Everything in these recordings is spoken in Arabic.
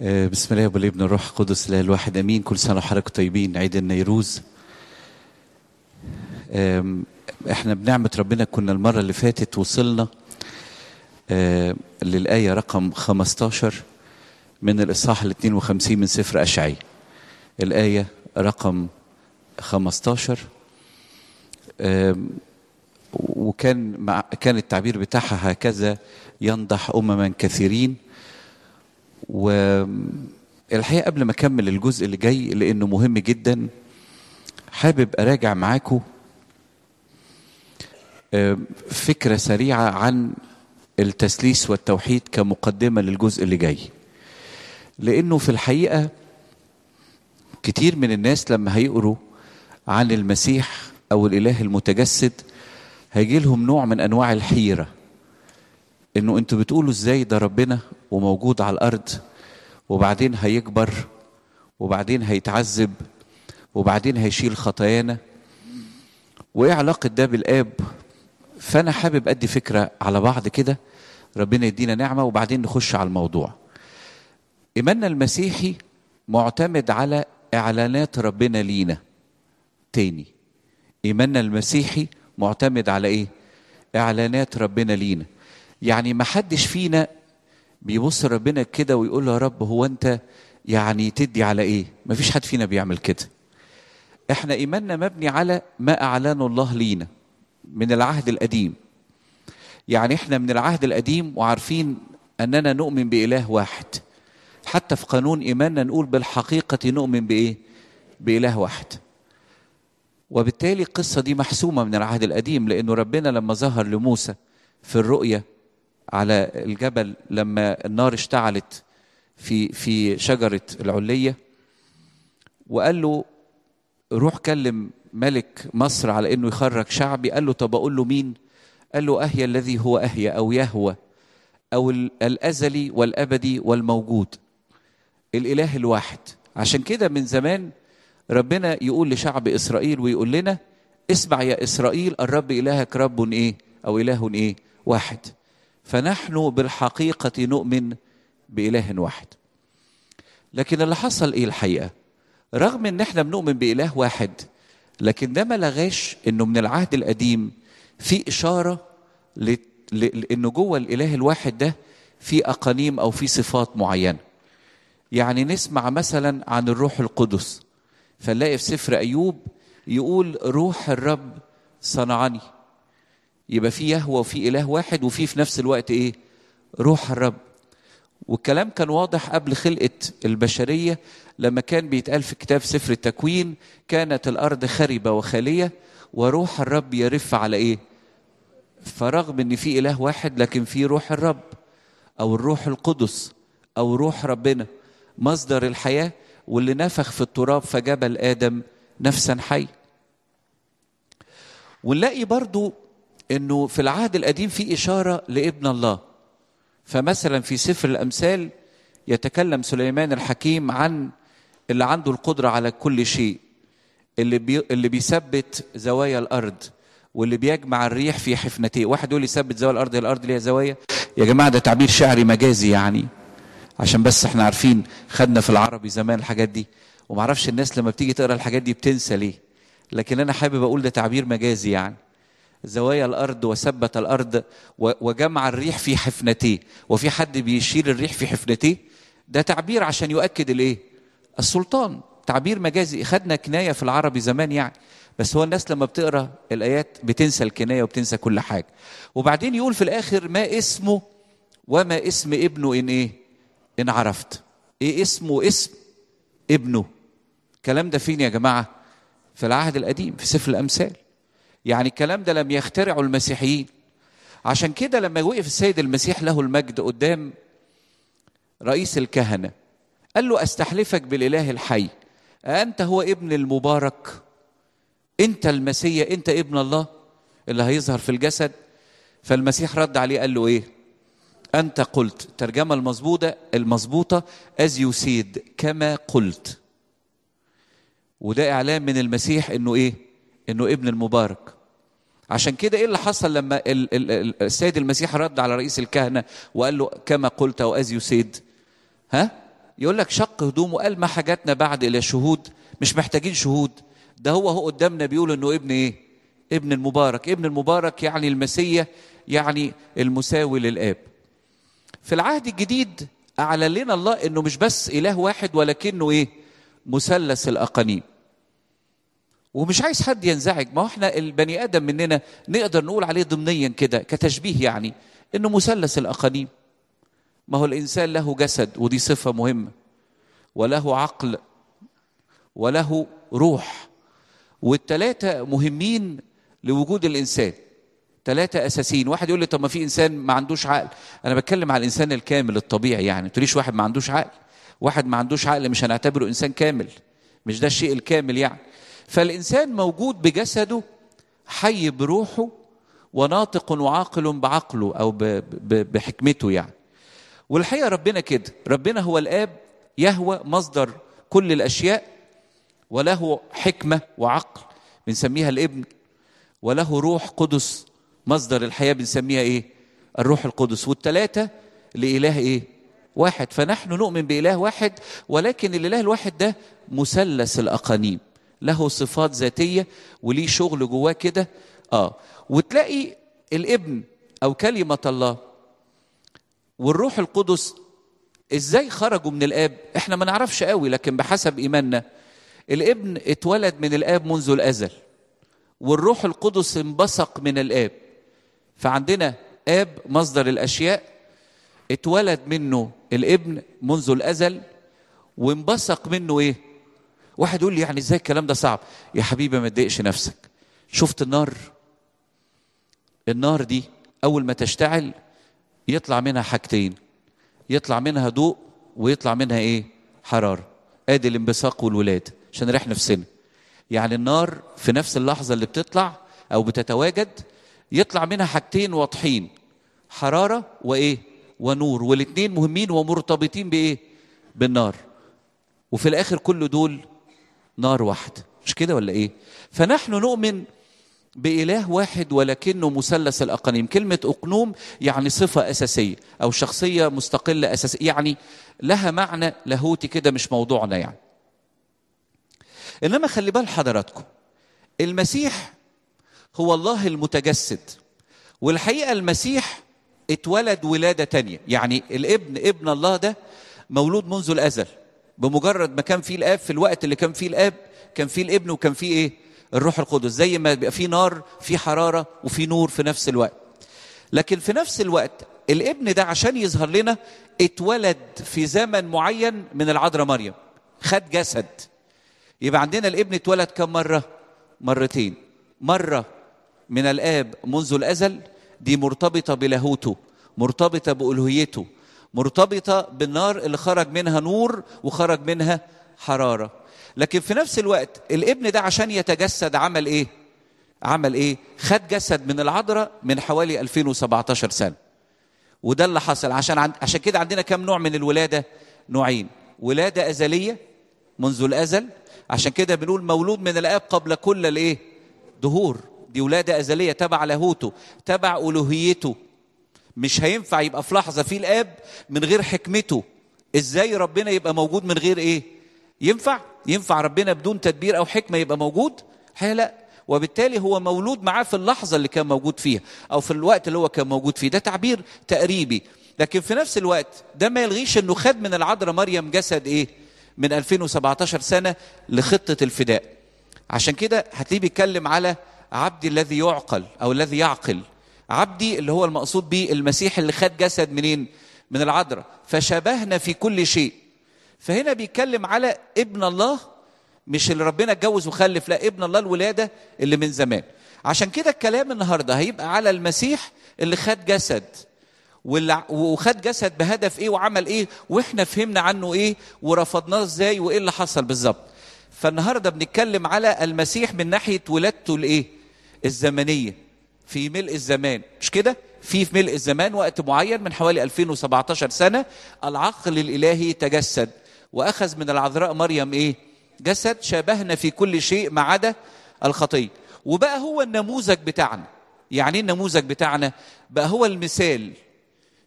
آه، بسم الله والابن الروح القدس الله الواحد امين كل سنه وحضرتك طيبين عيد النيروز احنا بنعمه ربنا كنا المره اللي فاتت وصلنا آه، للايه رقم 15 من الاصحاح ال 52 من سفر اشعيا الايه رقم 15 وكان مع كان التعبير بتاعها هكذا ينضح امما كثيرين والحقيقة قبل ما أكمل الجزء اللي جاي لأنه مهم جدا حابب أراجع معاكم آه، فكرة سريعة عن التسليس والتوحيد كمقدمة للجزء اللي جاي لأنه في الحقيقة كتير من الناس لما هيقروا عن المسيح أو الإله المتجسد هيجي لهم نوع من أنواع الحيرة إنه أنتوا بتقولوا إزاي ده ربنا وموجود على الارض وبعدين هيكبر وبعدين هيتعذب وبعدين هيشيل خطايانا وايه علاقه ده بالاب فانا حابب ادي فكره على بعض كده ربنا يدينا نعمه وبعدين نخش على الموضوع ايماننا المسيحي معتمد على اعلانات ربنا لينا تاني ايماننا المسيحي معتمد على ايه اعلانات ربنا لينا يعني ما حدش فينا بيبص ربنا كده ويقول له يا رب هو انت يعني تدي على ايه ما فيش حد فينا بيعمل كده احنا ايماننا مبني على ما اعلنه الله لينا من العهد القديم يعني احنا من العهد القديم وعارفين اننا نؤمن باله واحد حتى في قانون ايماننا نقول بالحقيقه نؤمن بايه باله واحد وبالتالي القصه دي محسومه من العهد القديم لانه ربنا لما ظهر لموسى في الرؤيه على الجبل لما النار اشتعلت في في شجره العليه وقال له روح كلم ملك مصر على انه يخرج شعبي قال له طب اقول له مين قال له اهيا الذي هو اهيا او يهوى او الازلي والابدي والموجود الاله الواحد عشان كده من زمان ربنا يقول لشعب اسرائيل ويقول لنا اسمع يا اسرائيل الرب الهك رب ايه او اله ايه واحد فنحن بالحقيقة نؤمن بإله واحد لكن اللي حصل إيه الحقيقة رغم إن إحنا بنؤمن بإله واحد لكن ده ما لغاش إنه من العهد القديم في إشارة لإنه جوه الإله الواحد ده في أقانيم أو في صفات معينة يعني نسمع مثلا عن الروح القدس فنلاقي في سفر أيوب يقول روح الرب صنعني يبقى في يهوى وفي إله واحد وفي في نفس الوقت إيه؟ روح الرب والكلام كان واضح قبل خلقة البشرية لما كان بيتقال في كتاب سفر التكوين كانت الأرض خربة وخالية وروح الرب يرف على إيه؟ فرغم إن في إله واحد لكن في روح الرب أو الروح القدس أو روح ربنا مصدر الحياة واللي نفخ في التراب فجبل آدم نفسا حي ونلاقي برضو انه في العهد القديم في اشاره لابن الله فمثلا في سفر الامثال يتكلم سليمان الحكيم عن اللي عنده القدره على كل شيء اللي بي اللي بيثبت زوايا الارض واللي بيجمع الريح في حفنتيه واحد يقول يثبت زوايا الارض هي الارض ليها زوايا يا جماعه ده تعبير شعري مجازي يعني عشان بس احنا عارفين خدنا في العربي زمان الحاجات دي ومعرفش الناس لما بتيجي تقرا الحاجات دي بتنسى ليه لكن انا حابب اقول ده تعبير مجازي يعني زوايا الارض وثبت الارض وجمع الريح في حفنتيه وفي حد بيشيل الريح في حفنتيه ده تعبير عشان يؤكد الايه السلطان تعبير مجازي خدنا كنايه في العربي زمان يعني بس هو الناس لما بتقرا الايات بتنسى الكنايه وبتنسى كل حاجه وبعدين يقول في الاخر ما اسمه وما اسم ابنه ان ايه ان عرفت ايه اسمه اسم ابنه الكلام ده فين يا جماعه في العهد القديم في سفر الامثال يعني الكلام ده لم يخترعه المسيحيين عشان كده لما وقف السيد المسيح له المجد قدام رئيس الكهنه قال له استحلفك بالاله الحي انت هو ابن المبارك انت المسيا انت ابن الله اللي هيظهر في الجسد فالمسيح رد عليه قال له ايه انت قلت الترجمه المظبوطه المظبوطه از يو سيد كما قلت وده اعلان من المسيح انه ايه انه ابن المبارك عشان كده ايه اللي حصل لما السيد المسيح رد على رئيس الكهنه وقال له كما قلت واز يسيد ها يقول لك شق هدومه قال ما حاجتنا بعد الى شهود مش محتاجين شهود ده هو هو قدامنا بيقول انه ابن ايه ابن المبارك ابن المبارك يعني المسيح يعني المساوي للاب في العهد الجديد اعلن لنا الله انه مش بس اله واحد ولكنه ايه مثلث الاقانيم ومش عايز حد ينزعج ما هو احنا البني ادم مننا نقدر نقول عليه ضمنيا كده كتشبيه يعني انه مثلث الاقانيم ما هو الانسان له جسد ودي صفه مهمه وله عقل وله روح والتلاتة مهمين لوجود الانسان ثلاثة أساسيين، واحد يقول لي طب ما في إنسان ما عندوش عقل، أنا بتكلم على الإنسان الكامل الطبيعي يعني، ما تقوليش واحد ما عندوش عقل، واحد ما عندوش عقل مش هنعتبره إنسان كامل، مش ده الشيء الكامل يعني، فالانسان موجود بجسده حي بروحه وناطق وعاقل بعقله او بحكمته يعني والحقيقه ربنا كده ربنا هو الاب يهوى مصدر كل الاشياء وله حكمه وعقل بنسميها الابن وله روح قدس مصدر الحياه بنسميها ايه الروح القدس والتلاتة لاله ايه واحد فنحن نؤمن باله واحد ولكن الاله الواحد ده مثلث الاقانيم له صفات ذاتيه وليه شغل جواه كده اه وتلاقي الابن او كلمه الله والروح القدس ازاي خرجوا من الاب احنا ما نعرفش قوي لكن بحسب ايماننا الابن اتولد من الاب منذ الازل والروح القدس انبثق من الاب فعندنا اب مصدر الاشياء اتولد منه الابن منذ الازل وانبثق منه ايه واحد يقول لي يعني ازاي الكلام ده صعب يا حبيبي ما تضايقش نفسك شفت النار النار دي اول ما تشتعل يطلع منها حاجتين يطلع منها ضوء ويطلع منها ايه حراره ادي الانبثاق والولاده عشان ريح نفسنا يعني النار في نفس اللحظه اللي بتطلع او بتتواجد يطلع منها حاجتين واضحين حراره وايه ونور والاثنين مهمين ومرتبطين بايه بالنار وفي الاخر كل دول نار واحدة مش كده ولا إيه فنحن نؤمن بإله واحد ولكنه مثلث الأقانيم كلمة أقنوم يعني صفة أساسية أو شخصية مستقلة أساسية يعني لها معنى لاهوتي كده مش موضوعنا يعني إنما خلي بال حضراتكم المسيح هو الله المتجسد والحقيقة المسيح اتولد ولادة تانية يعني الابن ابن الله ده مولود منذ الأزل بمجرد ما كان فيه الاب في الوقت اللي كان فيه الاب كان فيه الابن وكان فيه ايه الروح القدس زي ما بيبقى فيه نار في حراره وفي نور في نفس الوقت لكن في نفس الوقت الابن ده عشان يظهر لنا اتولد في زمن معين من العذراء مريم خد جسد يبقى عندنا الابن اتولد كم مره مرتين مره من الاب منذ الازل دي مرتبطه بلاهوته مرتبطه بالوهيته مرتبطه بالنار اللي خرج منها نور وخرج منها حراره لكن في نفس الوقت الابن ده عشان يتجسد عمل ايه عمل ايه خد جسد من العذراء من حوالي 2017 سنه وده اللي حصل عشان عند... عشان كده عندنا كم نوع من الولاده نوعين ولاده ازليه منذ الازل عشان كده بنقول مولود من الاب قبل كل الايه دهور دي ولاده ازليه تبع لاهوته تبع الوهيته مش هينفع يبقى في لحظه في الاب من غير حكمته ازاي ربنا يبقى موجود من غير ايه ينفع ينفع ربنا بدون تدبير او حكمه يبقى موجود الحقيقه لا وبالتالي هو مولود معاه في اللحظه اللي كان موجود فيها او في الوقت اللي هو كان موجود فيه ده تعبير تقريبي لكن في نفس الوقت ده ما يلغيش انه خد من العذراء مريم جسد ايه من 2017 سنه لخطه الفداء عشان كده هتلاقيه بيتكلم على عبدي الذي يعقل او الذي يعقل عبدي اللي هو المقصود به المسيح اللي خد جسد منين؟ من العذراء فشبهنا في كل شيء فهنا بيتكلم على ابن الله مش اللي ربنا اتجوز وخلف لا ابن الله الولاده اللي من زمان عشان كده الكلام النهارده هيبقى على المسيح اللي خد جسد وخد جسد بهدف ايه وعمل ايه واحنا فهمنا عنه ايه ورفضناه ازاي وايه اللي حصل بالظبط فالنهارده بنتكلم على المسيح من ناحيه ولادته الايه الزمنيه في ملء الزمان مش كده في في ملء الزمان وقت معين من حوالي 2017 سنة العقل الإلهي تجسد وأخذ من العذراء مريم إيه جسد شابهنا في كل شيء ما عدا الخطية وبقى هو النموذج بتاعنا يعني ايه النموذج بتاعنا بقى هو المثال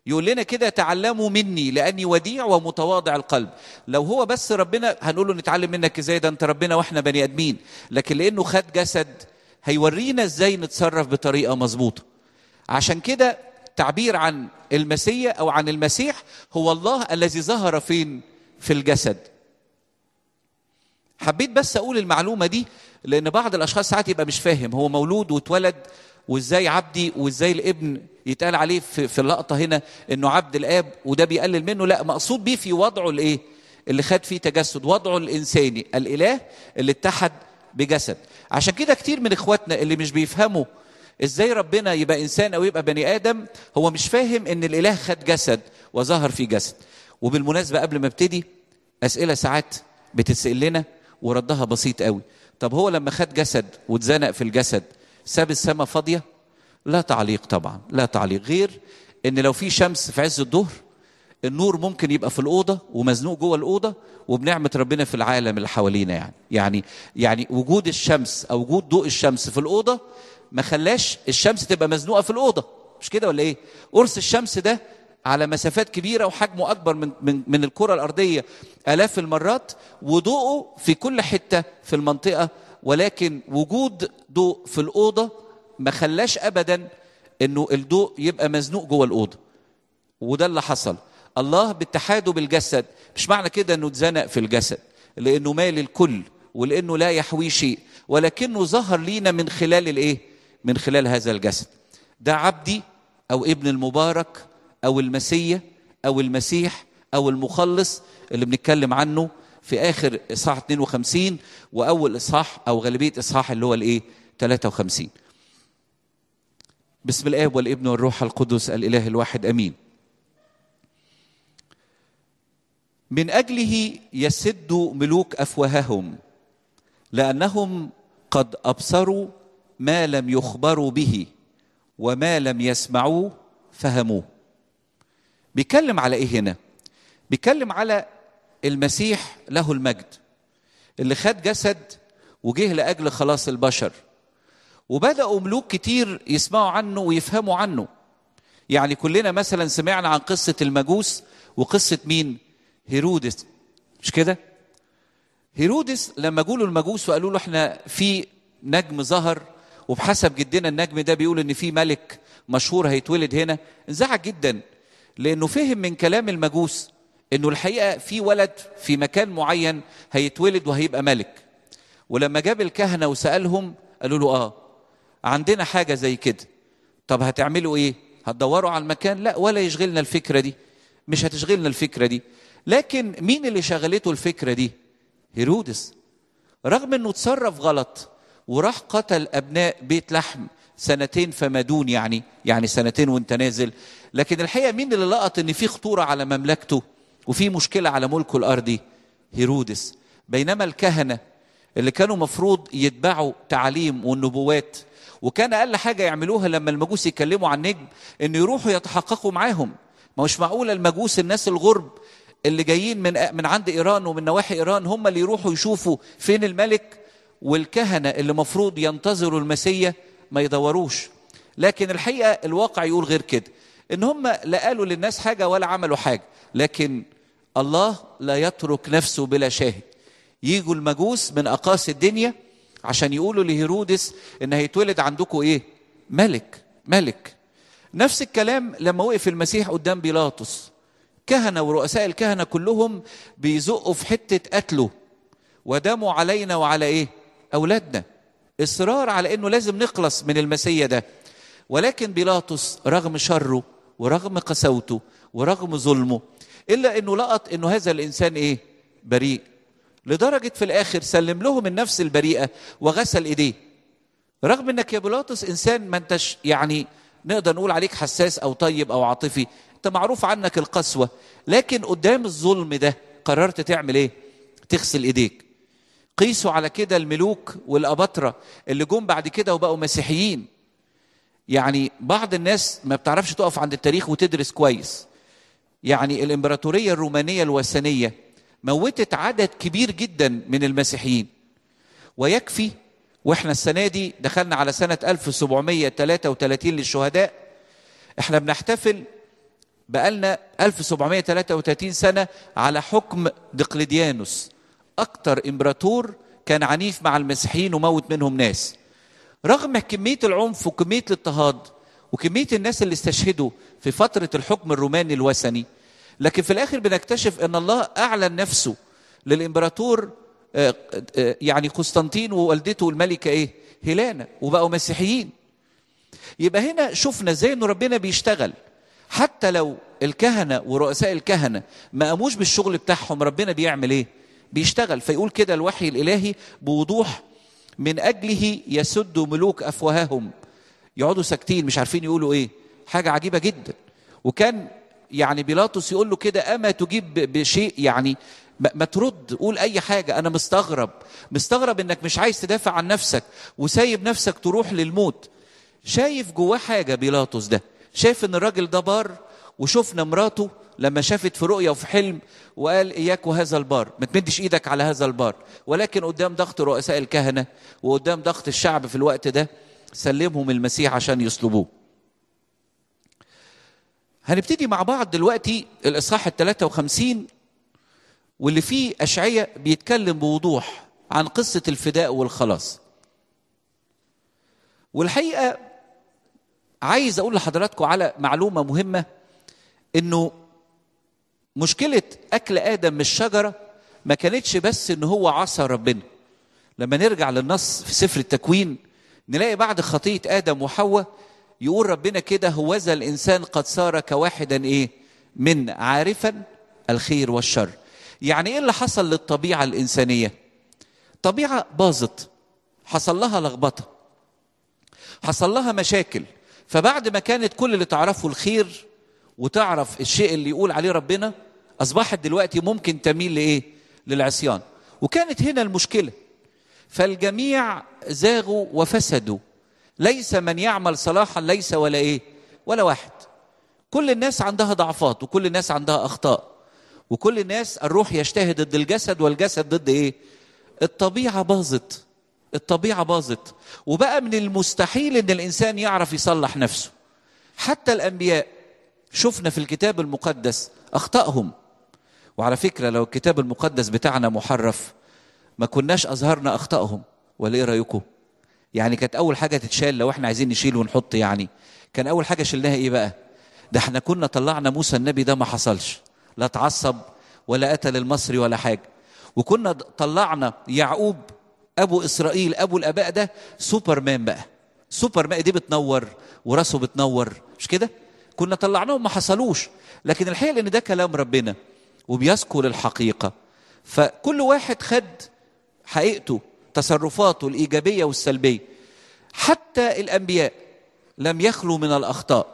يقول لنا كده تعلموا مني لاني وديع ومتواضع القلب لو هو بس ربنا هنقول له نتعلم منك ازاي ده انت ربنا واحنا بني ادمين لكن لانه خد جسد هيورينا ازاي نتصرف بطريقه مظبوطه عشان كده تعبير عن المسيا او عن المسيح هو الله الذي ظهر فين في الجسد حبيت بس اقول المعلومه دي لان بعض الاشخاص ساعات يبقى مش فاهم هو مولود واتولد وازاي عبدي وازاي الابن يتقال عليه في, في اللقطه هنا انه عبد الاب وده بيقلل منه لا مقصود بيه في وضعه الايه اللي خد فيه تجسد وضعه الانساني الاله اللي اتحد بجسد عشان كده كتير من اخواتنا اللي مش بيفهموا ازاي ربنا يبقى انسان او يبقى بني ادم هو مش فاهم ان الاله خد جسد وظهر في جسد وبالمناسبه قبل ما ابتدي اسئله ساعات بتتسال لنا وردها بسيط قوي طب هو لما خد جسد واتزنق في الجسد ساب السماء فاضيه لا تعليق طبعا لا تعليق غير ان لو في شمس في عز الظهر النور ممكن يبقى في الأوضة ومزنوق جوه الأوضة وبنعمة ربنا في العالم اللي حوالينا يعني يعني يعني وجود الشمس أو وجود ضوء الشمس في الأوضة ما خلاش الشمس تبقى مزنوقة في الأوضة مش كده ولا إيه؟ قرص الشمس ده على مسافات كبيرة وحجمه أكبر من من من الكرة الأرضية آلاف المرات وضوءه في كل حتة في المنطقة ولكن وجود ضوء في الأوضة ما خلاش أبدا إنه الضوء يبقى مزنوق جوه الأوضة وده اللي حصل الله باتحاده بالجسد مش معنى كده انه اتزنق في الجسد لانه مال الكل ولانه لا يحوي شيء ولكنه ظهر لينا من خلال الايه من خلال هذا الجسد ده عبدي او ابن المبارك او المسيا او المسيح او المخلص اللي بنتكلم عنه في اخر اصحاح 52 واول اصحاح او غالبيه اصحاح اللي هو الايه 53 بسم الاب والابن والروح القدس الاله الواحد امين من اجله يسد ملوك افواههم لانهم قد ابصروا ما لم يخبروا به وما لم يسمعوه فهموه بيتكلم على ايه هنا بيتكلم على المسيح له المجد اللي خد جسد وجه لاجل خلاص البشر وبداوا ملوك كتير يسمعوا عنه ويفهموا عنه يعني كلنا مثلا سمعنا عن قصه المجوس وقصه مين هيرودس مش كده هيرودس لما جوله المجوس وقالوا له احنا في نجم ظهر وبحسب جدنا النجم ده بيقول ان في ملك مشهور هيتولد هنا انزعج جدا لانه فهم من كلام المجوس انه الحقيقه في ولد في مكان معين هيتولد وهيبقى ملك ولما جاب الكهنه وسالهم قالوا له اه عندنا حاجه زي كده طب هتعملوا ايه هتدوروا على المكان لا ولا يشغلنا الفكره دي مش هتشغلنا الفكره دي لكن مين اللي شغلته الفكرة دي هيرودس رغم انه تصرف غلط وراح قتل ابناء بيت لحم سنتين فمدون يعني يعني سنتين وانت نازل لكن الحقيقه مين اللي لقط ان في خطوره على مملكته وفي مشكله على ملكه الارضي هيرودس بينما الكهنه اللي كانوا مفروض يتبعوا تعاليم والنبوات وكان اقل حاجه يعملوها لما المجوس يكلموا عن النجم ان يروحوا يتحققوا معاهم ما مش معقوله المجوس الناس الغرب اللي جايين من من عند ايران ومن نواحي ايران هم اللي يروحوا يشوفوا فين الملك والكهنه اللي المفروض ينتظروا المسيا ما يدوروش لكن الحقيقه الواقع يقول غير كده ان هم لا قالوا للناس حاجه ولا عملوا حاجه لكن الله لا يترك نفسه بلا شاهد يجوا المجوس من اقاصي الدنيا عشان يقولوا لهيرودس ان هيتولد عندكم ايه ملك ملك نفس الكلام لما وقف المسيح قدام بيلاطس كهنة ورؤساء الكهنة كلهم بيزقوا في حتة قتله ودموا علينا وعلى إيه؟ أولادنا إصرار على إنه لازم نخلص من المسيا ده ولكن بيلاطس رغم شره ورغم قساوته ورغم ظلمه إلا إنه لقط إنه هذا الإنسان إيه؟ بريء لدرجة في الآخر سلم لهم النفس البريئة وغسل إيديه رغم إنك يا بيلاطس إنسان ما أنتش يعني نقدر نقول عليك حساس او طيب او عاطفي انت معروف عنك القسوه لكن قدام الظلم ده قررت تعمل ايه تغسل ايديك قيسوا على كده الملوك والأبطرة اللي جم بعد كده وبقوا مسيحيين يعني بعض الناس ما بتعرفش تقف عند التاريخ وتدرس كويس يعني الامبراطوريه الرومانيه الوثنيه موتت عدد كبير جدا من المسيحيين ويكفي واحنا السنه دي دخلنا على سنه 1733 للشهداء احنا بنحتفل بقالنا 1733 سنه على حكم دقلديانوس اكتر امبراطور كان عنيف مع المسيحيين وموت منهم ناس رغم كميه العنف وكميه الاضطهاد وكميه الناس اللي استشهدوا في فتره الحكم الروماني الوثني لكن في الاخر بنكتشف ان الله اعلن نفسه للامبراطور آه، آه، يعني قسطنطين ووالدته الملكه ايه هيلانا وبقوا مسيحيين يبقى هنا شفنا ازاي ان ربنا بيشتغل حتى لو الكهنه ورؤساء الكهنه ما قاموش بالشغل بتاعهم ربنا بيعمل ايه بيشتغل فيقول كده الوحي الالهي بوضوح من اجله يسد ملوك افواههم يقعدوا ساكتين مش عارفين يقولوا ايه حاجه عجيبه جدا وكان يعني بيلاطس يقول له كده اما تجيب بشيء يعني ما ترد قول اي حاجه انا مستغرب مستغرب انك مش عايز تدافع عن نفسك وسايب نفسك تروح للموت شايف جواه حاجه بيلاطس ده شايف ان الراجل ده بار وشفنا مراته لما شافت في رؤيه وفي حلم وقال اياك وهذا البار ما تمدش ايدك على هذا البار ولكن قدام ضغط رؤساء الكهنه وقدام ضغط الشعب في الوقت ده سلمهم المسيح عشان يصلبوه هنبتدي مع بعض دلوقتي الإصحاح ال 53 واللي فيه أشعية بيتكلم بوضوح عن قصة الفداء والخلاص والحقيقة عايز أقول لحضراتكم على معلومة مهمة إنه مشكلة أكل آدم من الشجرة ما كانتش بس إن هو عصى ربنا لما نرجع للنص في سفر التكوين نلاقي بعد خطية آدم وحواء يقول ربنا كده هوذا الإنسان قد صار كواحدا إيه من عارفا الخير والشر يعني ايه اللي حصل للطبيعه الانسانيه طبيعه باظت حصل لها لخبطه حصل لها مشاكل فبعد ما كانت كل اللي تعرفه الخير وتعرف الشيء اللي يقول عليه ربنا اصبحت دلوقتي ممكن تميل لايه للعصيان وكانت هنا المشكله فالجميع زاغوا وفسدوا ليس من يعمل صلاحا ليس ولا ايه ولا واحد كل الناس عندها ضعفات وكل الناس عندها اخطاء وكل الناس الروح يشتهي ضد الجسد والجسد ضد ايه الطبيعه باظت الطبيعه باظت وبقى من المستحيل ان الانسان يعرف يصلح نفسه حتى الانبياء شفنا في الكتاب المقدس اخطائهم وعلى فكره لو الكتاب المقدس بتاعنا محرف ما كناش اظهرنا اخطائهم ولا ايه رايكم يعني كانت اول حاجه تتشال لو احنا عايزين نشيل ونحط يعني كان اول حاجه شلناها ايه بقى ده احنا كنا طلعنا موسى النبي ده ما حصلش لا اتعصب ولا قتل المصري ولا حاجه وكنا طلعنا يعقوب ابو اسرائيل ابو الاباء ده سوبرمان بقى سوبرمان ايديه بتنور وراسه بتنور مش كده كنا طلعناهم ما حصلوش لكن الحقيقه ان ده كلام ربنا وبيذكر الحقيقه فكل واحد خد حقيقته تصرفاته الايجابيه والسلبيه حتى الانبياء لم يخلوا من الاخطاء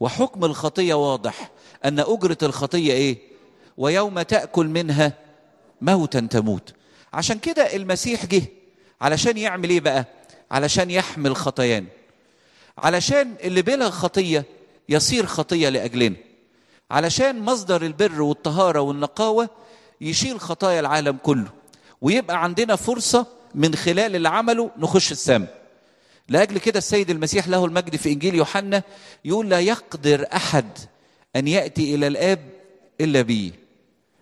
وحكم الخطيه واضح أن أجرة الخطية إيه؟ ويوم تأكل منها موتا تموت عشان كده المسيح جه علشان يعمل إيه بقى؟ علشان يحمل خطايانا علشان اللي بلا خطية يصير خطية لأجلنا علشان مصدر البر والطهارة والنقاوة يشيل خطايا العالم كله ويبقى عندنا فرصة من خلال اللي عمله نخش السماء لأجل كده السيد المسيح له المجد في إنجيل يوحنا يقول لا يقدر أحد أن يأتي إلى الآب إلا بيه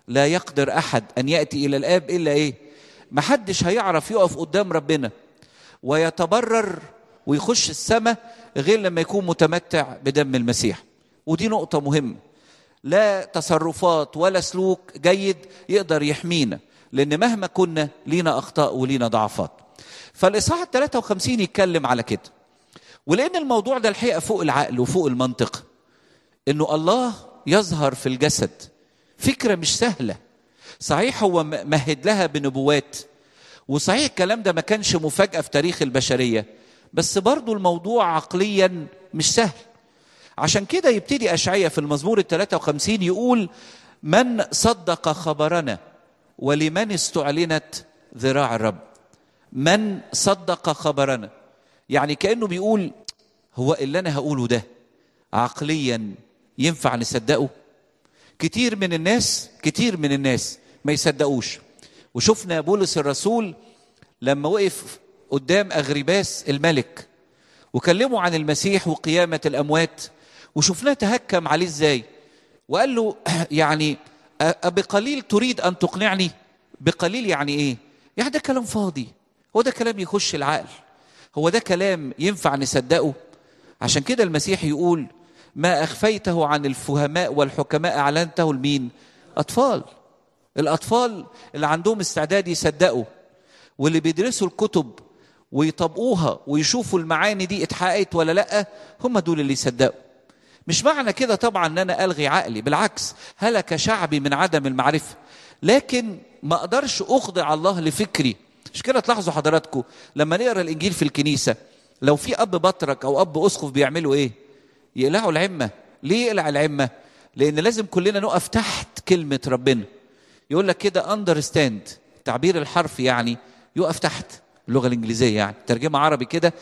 لا يقدر أحد أن يأتي إلى الآب إلا إيه محدش هيعرف يقف قدام ربنا ويتبرر ويخش السماء غير لما يكون متمتع بدم المسيح ودي نقطة مهمة لا تصرفات ولا سلوك جيد يقدر يحمينا لأن مهما كنا لينا أخطاء ولينا ضعفات فالإصحاح 53 يتكلم على كده ولأن الموضوع ده الحقيقة فوق العقل وفوق المنطق انه الله يظهر في الجسد فكره مش سهله صحيح هو مهد لها بنبوات وصحيح الكلام ده ما كانش مفاجاه في تاريخ البشريه بس برضه الموضوع عقليا مش سهل عشان كده يبتدي اشعيا في المزمور ال 53 يقول من صدق خبرنا ولمن استعلنت ذراع الرب من صدق خبرنا يعني كانه بيقول هو اللي انا هقوله ده عقليا ينفع نصدقه كتير من الناس كتير من الناس ما يصدقوش وشفنا بولس الرسول لما وقف قدام أغرباس الملك وكلمه عن المسيح وقيامة الأموات وشفناه تهكم عليه إزاي وقال له يعني بقليل تريد أن تقنعني بقليل يعني إيه يعني ده كلام فاضي هو ده كلام يخش العقل هو ده كلام ينفع نصدقه عشان كده المسيح يقول ما أخفيته عن الفهماء والحكماء أعلنته لمين؟ أطفال الأطفال اللي عندهم استعداد يصدقوا واللي بيدرسوا الكتب ويطبقوها ويشوفوا المعاني دي اتحققت ولا لأ هم دول اللي يصدقوا مش معنى كده طبعا ان انا الغي عقلي بالعكس هلك شعبي من عدم المعرفه لكن ما اقدرش اخضع الله لفكري مش كده تلاحظوا حضراتكم لما نقرا الانجيل في الكنيسه لو في اب بطرك او اب اسقف بيعملوا ايه يقلعوا العمه ليه يقلع العمه لان لازم كلنا نقف تحت كلمه ربنا يقول لك كده اندرستاند تعبير الحرف يعني يقف تحت اللغه الانجليزيه يعني ترجمه عربي كده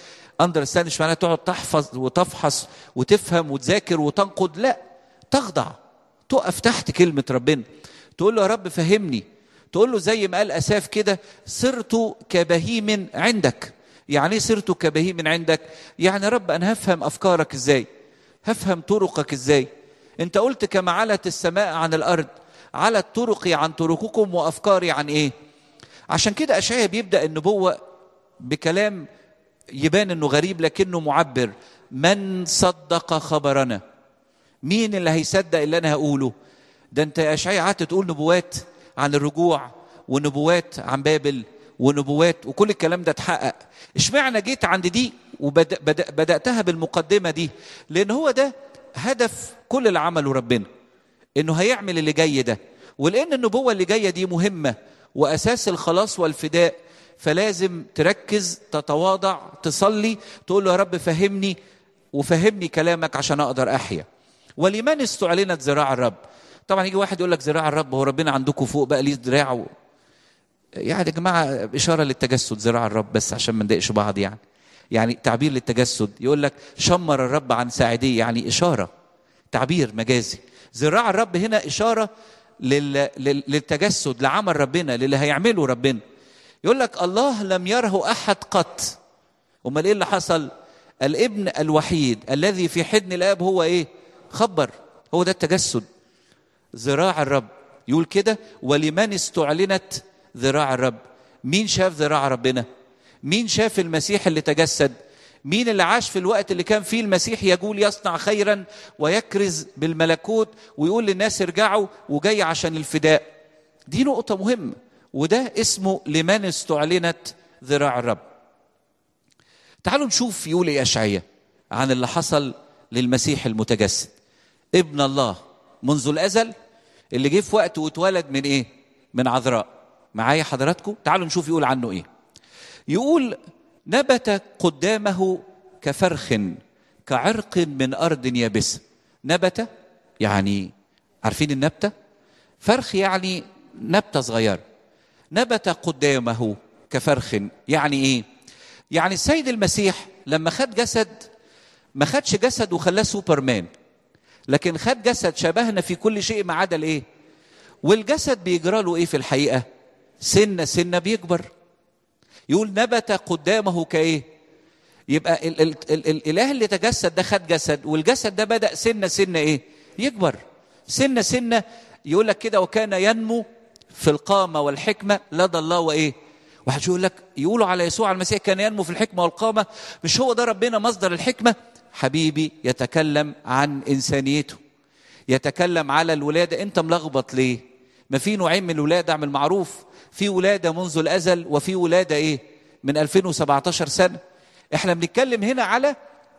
اندرستاند مش معناها تقعد تحفظ وتفحص وتفهم وتذاكر وتنقد لا تخضع تقف تحت كلمه ربنا تقول له يا رب فهمني تقول له زي ما قال اساف كده صرت كبهيم عندك يعني ايه صرت كبهيم عندك يعني رب انا هفهم افكارك ازاي هفهم طرقك ازاي انت قلت كما علت السماء عن الارض علت طرقي عن طرقكم وافكاري عن ايه عشان كده اشعيا بيبدا النبوه بكلام يبان انه غريب لكنه معبر من صدق خبرنا مين اللي هيصدق اللي انا هقوله ده انت يا اشعيا قعدت تقول نبوات عن الرجوع ونبوات عن بابل ونبوات وكل الكلام ده اتحقق اشمعنى جيت عند دي وبدأتها بالمقدمة دي لأن هو ده هدف كل اللي عمله ربنا إنه هيعمل اللي جاي ده ولأن النبوة اللي جاية دي مهمة وأساس الخلاص والفداء فلازم تركز تتواضع تصلي تقول له يا رب فهمني وفهمني كلامك عشان أقدر أحيا ولمن استعلنت زراع الرب طبعا يجي واحد يقول لك زراع الرب هو ربنا عندكم فوق بقى ليه ذراعه يعني يا جماعه اشاره للتجسد زراع الرب بس عشان ما نضايقش بعض يعني يعني تعبير للتجسد يقول لك شمر الرب عن ساعديه يعني إشارة تعبير مجازي ذراع الرب هنا إشارة للتجسد لعمل ربنا للي هيعمله ربنا يقول لك الله لم يره أحد قط أمال إيه اللي حصل الابن الوحيد الذي في حضن الاب هو ايه خبر هو ده التجسد ذراع الرب يقول كده ولمن استعلنت ذراع الرب مين شاف ذراع ربنا مين شاف المسيح اللي تجسد مين اللي عاش في الوقت اللي كان فيه المسيح يقول يصنع خيرا ويكرز بالملكوت ويقول للناس ارجعوا وجاي عشان الفداء دي نقطة مهمة وده اسمه لمن استعلنت ذراع الرب تعالوا نشوف يقول ايه اشعياء عن اللي حصل للمسيح المتجسد ابن الله منذ الازل اللي جه في وقت واتولد من ايه من عذراء معايا حضراتكم تعالوا نشوف يقول عنه ايه يقول نبت قدامه كفرخ كعرق من أرض يابسة نبت يعني عارفين النبتة فرخ يعني نبتة صغيرة نبت قدامه كفرخ يعني إيه يعني السيد المسيح لما خد جسد ما خدش جسد وخلاه سوبرمان لكن خد جسد شبهنا في كل شيء ما عدا الايه والجسد بيجرى له ايه في الحقيقه سنه سنه بيكبر يقول نبت قدامه كايه يبقى ال ال ال الاله اللي تجسد ده خد جسد والجسد ده بدا سنه سنه ايه يكبر سنه سنه يقول لك كده وكان ينمو في القامه والحكمه لدى الله وايه واحد يقول لك يقولوا على يسوع المسيح كان ينمو في الحكمه والقامه مش هو ده ربنا مصدر الحكمه حبيبي يتكلم عن انسانيته يتكلم على الولاده انت ملخبط ليه ما في نوعين من الولاده اعمل معروف في ولاده منذ الازل وفي ولاده ايه من 2017 سنه احنا بنتكلم هنا على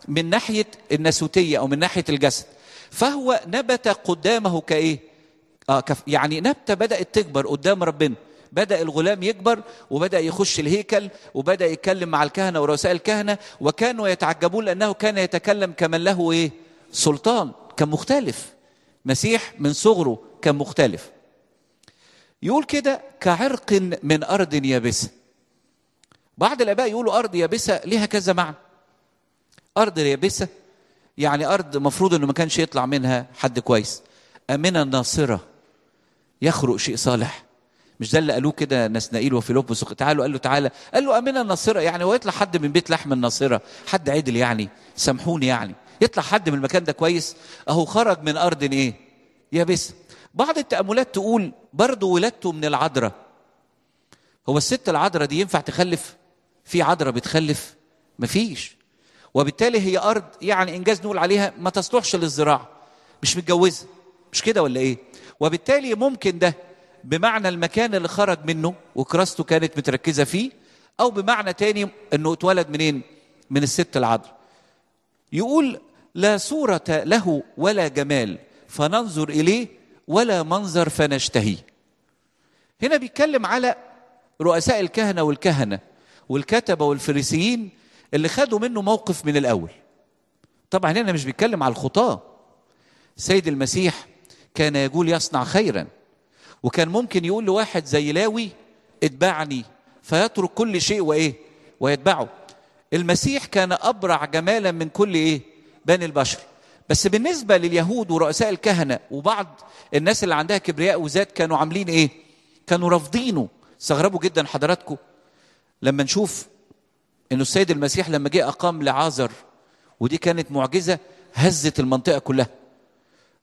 من ناحيه الناسوتيه او من ناحيه الجسد فهو نبت قدامه كايه آه كف يعني نبته بدات تكبر قدام ربنا بدأ الغلام يكبر وبدأ يخش الهيكل وبدأ يتكلم مع الكهنة ورؤساء الكهنة وكانوا يتعجبون لأنه كان يتكلم كمن له إيه؟ سلطان كان مختلف مسيح من صغره كان مختلف يقول كده كعرق من أرض يابسة بعض الآباء يقولوا أرض يابسة لها كذا معنى أرض يابسة يعني أرض مفروض أنه ما كانش يطلع منها حد كويس آمنة ناصرة يخرق شيء صالح مش ده اللي قالوه كده ناس نسنائيل وفيلوبوس تعالوا قال له تعالى قال له امنه ناصره يعني هو يطلع حد من بيت لحم الناصره حد عدل يعني سامحوني يعني يطلع حد من المكان ده كويس اهو خرج من ارض ايه يابسه بعض التأملات تقول برضه ولادته من العذراء هو الست العذراء دي ينفع تخلف في عذراء بتخلف مفيش وبالتالي هي أرض يعني إنجاز نقول عليها ما تصلحش للزراعة مش متجوزة مش كده ولا إيه وبالتالي ممكن ده بمعنى المكان اللي خرج منه وكراسته كانت متركزة فيه أو بمعنى تاني إنه اتولد منين من الست العذراء يقول لا صورة له ولا جمال فننظر إليه ولا منظر فنشتهي هنا بيتكلم على رؤساء الكهنة والكهنة والكتبة والفريسيين اللي خدوا منه موقف من الأول طبعا هنا مش بيتكلم على الخطاة سيد المسيح كان يقول يصنع خيرا وكان ممكن يقول لواحد زي لاوي اتبعني فيترك كل شيء وايه ويتبعه المسيح كان ابرع جمالا من كل ايه بني البشر بس بالنسبه لليهود ورؤساء الكهنه وبعض الناس اللي عندها كبرياء وذات كانوا عاملين ايه؟ كانوا رافضينه استغربوا جدا حضراتكم لما نشوف انه السيد المسيح لما جه اقام لعازر ودي كانت معجزه هزت المنطقه كلها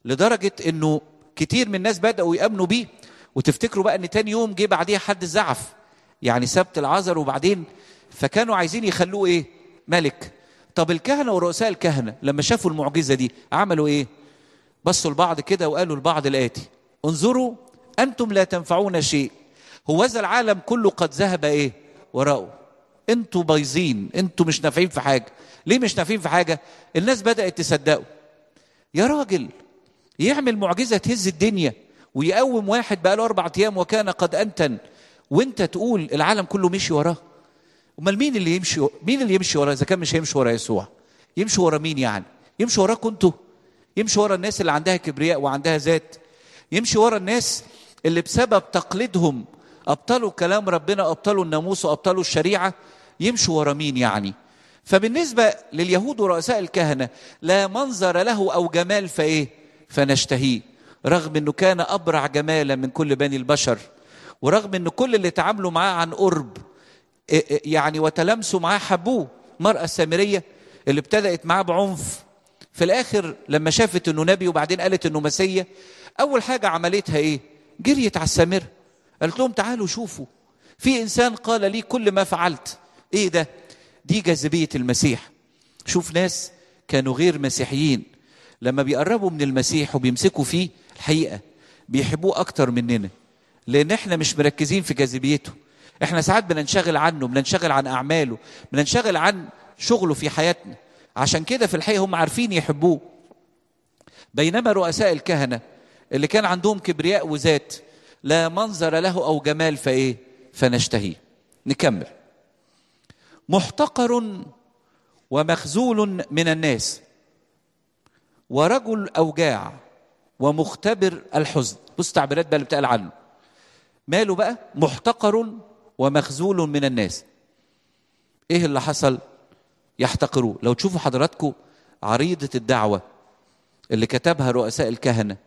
لدرجه انه كتير من الناس بداوا يامنوا بيه وتفتكروا بقى ان تاني يوم جه بعديها حد زعف يعني سبت العذر وبعدين فكانوا عايزين يخلوه ايه ملك طب الكهنة ورؤساء الكهنة لما شافوا المعجزة دي عملوا إيه؟ بصوا لبعض كده وقالوا لبعض الآتي انظروا أنتم لا تنفعون شيء هوذا العالم كله قد ذهب إيه؟ وراءه أنتوا بايظين أنتوا مش نافعين في حاجة ليه مش نافعين في حاجة؟ الناس بدأت تصدقوا يا راجل يعمل معجزة تهز الدنيا ويقوم واحد بقاله أربع أيام وكان قد أنتن وأنت تقول العالم كله مشي وراه امال مين اللي يمشي مين اللي يمشي ورا اذا كان مش هيمشي ورا يسوع يمشي ورا مين يعني يمشي وراكم انتوا يمشي ورا الناس اللي عندها كبرياء وعندها ذات يمشي ورا الناس اللي بسبب تقليدهم ابطلوا كلام ربنا ابطلوا الناموس وابطلوا الشريعه يمشوا ورا مين يعني فبالنسبه لليهود ورؤساء الكهنه لا منظر له او جمال فايه فنشتهيه رغم انه كان ابرع جمالا من كل بني البشر ورغم ان كل اللي تعاملوا معاه عن قرب يعني وتلامسوا معاه حبوه المرأة السامرية اللي ابتدأت معاه بعنف في الآخر لما شافت إنه نبي وبعدين قالت إنه مسيا أول حاجة عملتها إيه؟ جريت على السامرة قالت لهم تعالوا شوفوا في إنسان قال لي كل ما فعلت إيه ده؟ دي جاذبية المسيح شوف ناس كانوا غير مسيحيين لما بيقربوا من المسيح وبيمسكوا فيه الحقيقة بيحبوه أكتر مننا لأن إحنا مش مركزين في جاذبيته احنا ساعات بننشغل عنه بننشغل عن اعماله بننشغل عن شغله في حياتنا عشان كده في الحقيقه هم عارفين يحبوه بينما رؤساء الكهنه اللي كان عندهم كبرياء وذات لا منظر له او جمال فايه فنشتهيه نكمل محتقر ومخذول من الناس ورجل اوجاع ومختبر الحزن بص تعبيرات بقى اللي بتقال عنه ماله بقى محتقر ومخذول من الناس ايه اللي حصل يحتقروه لو تشوفوا حضراتكم عريضة الدعوة اللي كتبها رؤساء الكهنة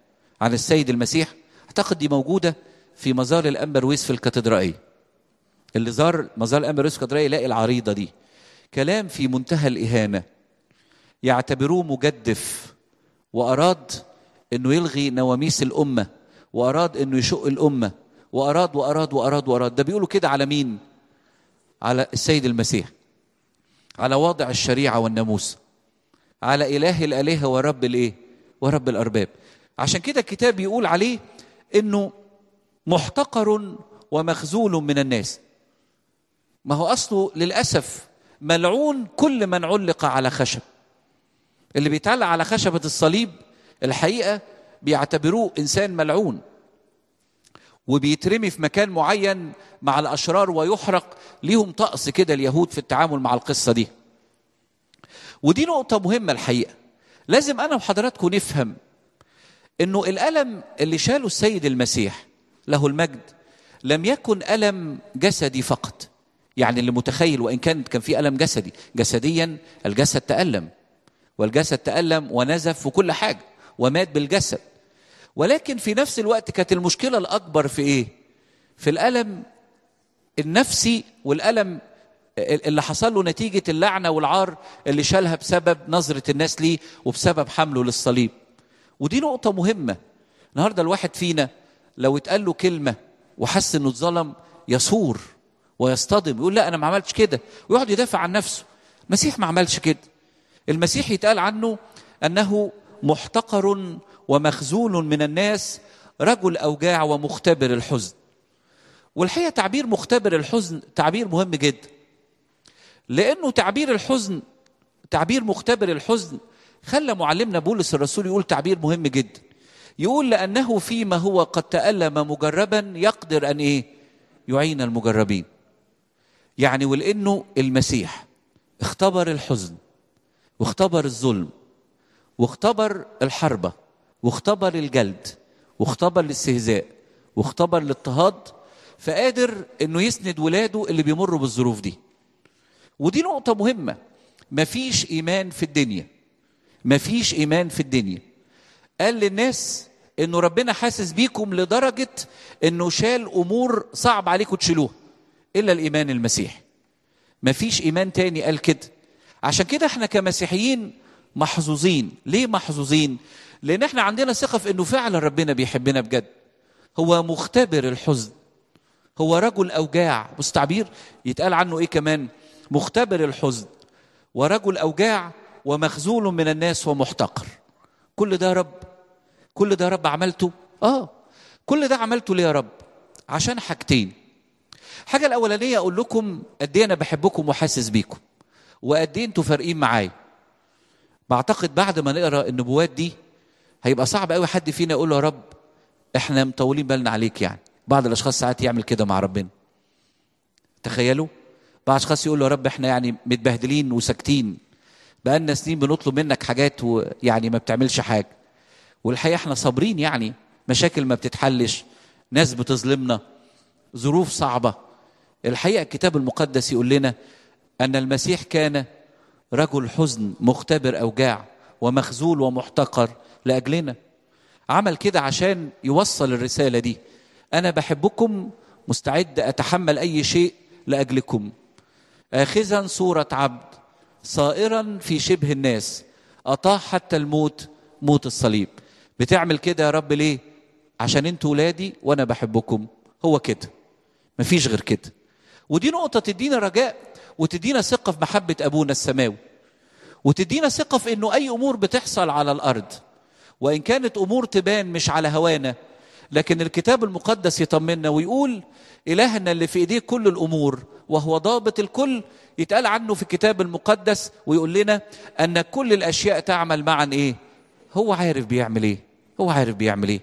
عن السيد المسيح اعتقد دي موجودة في مزار رويس في الكاتدرائية اللي زار مزار الأنبرويس في الكاتدرائية يلاقي العريضة دي كلام في منتهى الإهانة يعتبروه مجدف وأراد أنه يلغي نواميس الأمة وأراد أنه يشق الأمة وأراد وأراد وأراد وأراد ده بيقولوا كده على مين؟ على السيد المسيح على واضع الشريعة والناموس على إله الآلهة ورب الإيه؟ ورب الأرباب عشان كده الكتاب بيقول عليه إنه محتقر ومخزول من الناس ما هو أصله للأسف ملعون كل من علق على خشب اللي بيتعلق على خشبة الصليب الحقيقة بيعتبروه إنسان ملعون وبيترمي في مكان معين مع الأشرار ويحرق ليهم طقس كده اليهود في التعامل مع القصة دي ودي نقطة مهمة الحقيقة لازم أنا وحضراتكم نفهم أنه الألم اللي شاله السيد المسيح له المجد لم يكن ألم جسدي فقط يعني اللي متخيل وإن كان كان في ألم جسدي جسديا الجسد تألم والجسد تألم ونزف وكل حاجة ومات بالجسد ولكن في نفس الوقت كانت المشكلة الأكبر في إيه؟ في الألم النفسي والألم اللي حصل له نتيجة اللعنة والعار اللي شالها بسبب نظرة الناس ليه وبسبب حمله للصليب ودي نقطة مهمة النهاردة الواحد فينا لو اتقال له كلمة وحس انه اتظلم يثور ويصطدم يقول لا انا ما عملتش كده ويقعد يدافع عن نفسه المسيح ما عملش كده المسيح يتقال عنه انه محتقر ومخزون من الناس رجل أوجاع ومختبر الحزن والحقيقة تعبير مختبر الحزن تعبير مهم جدا لأنه تعبير الحزن تعبير مختبر الحزن خلى معلمنا بولس الرسول يقول تعبير مهم جدا يقول لأنه فيما هو قد تألم مجربا يقدر أن إيه يعين المجربين يعني ولأنه المسيح اختبر الحزن واختبر الظلم واختبر الحربة واختبر الجلد واختبر الاستهزاء واختبر الاضطهاد فقادر انه يسند ولاده اللي بيمروا بالظروف دي ودي نقطه مهمه مفيش ايمان في الدنيا مفيش ايمان في الدنيا قال للناس انه ربنا حاسس بيكم لدرجه انه شال امور صعب عليكم تشيلوها الا الايمان المسيحي مفيش ايمان تاني قال كده عشان كده احنا كمسيحيين محظوظين ليه محظوظين لان احنا عندنا ثقه في انه فعلا ربنا بيحبنا بجد هو مختبر الحزن هو رجل اوجاع بص تعبير يتقال عنه ايه كمان مختبر الحزن ورجل اوجاع ومخذول من الناس ومحتقر كل ده رب كل ده رب عملته اه كل ده عملته ليه يا رب عشان حاجتين الحاجه الاولانيه اقول لكم قد ايه انا بحبكم وحاسس بيكم وقد ايه انتوا فارقين معايا بعتقد بعد ما نقرا النبوات دي هيبقى صعب قوي حد فينا يقول له يا رب احنا مطولين بالنا عليك يعني بعض الاشخاص ساعات يعمل كده مع ربنا تخيلوا بعض الاشخاص يقول له يا رب احنا يعني متبهدلين وساكتين بقالنا سنين بنطلب منك حاجات ويعني ما بتعملش حاجه والحقيقه احنا صابرين يعني مشاكل ما بتتحلش ناس بتظلمنا ظروف صعبه الحقيقه الكتاب المقدس يقول لنا ان المسيح كان رجل حزن مختبر اوجاع ومخذول ومحتقر لاجلنا عمل كده عشان يوصل الرساله دي انا بحبكم مستعد اتحمل اي شيء لاجلكم اخذا صوره عبد صائرا في شبه الناس اطاع حتى الموت موت الصليب بتعمل كده يا رب ليه عشان انتوا ولادي وانا بحبكم هو كده مفيش غير كده ودي نقطه تدينا رجاء وتدينا ثقه في محبه ابونا السماوي وتدينا ثقه في انه اي امور بتحصل على الارض وإن كانت أمور تبان مش على هوانا لكن الكتاب المقدس يطمنا ويقول إلهنا اللي في إيديه كل الأمور وهو ضابط الكل يتقال عنه في الكتاب المقدس ويقول لنا أن كل الأشياء تعمل معا إيه هو عارف بيعمل إيه هو عارف بيعمل إيه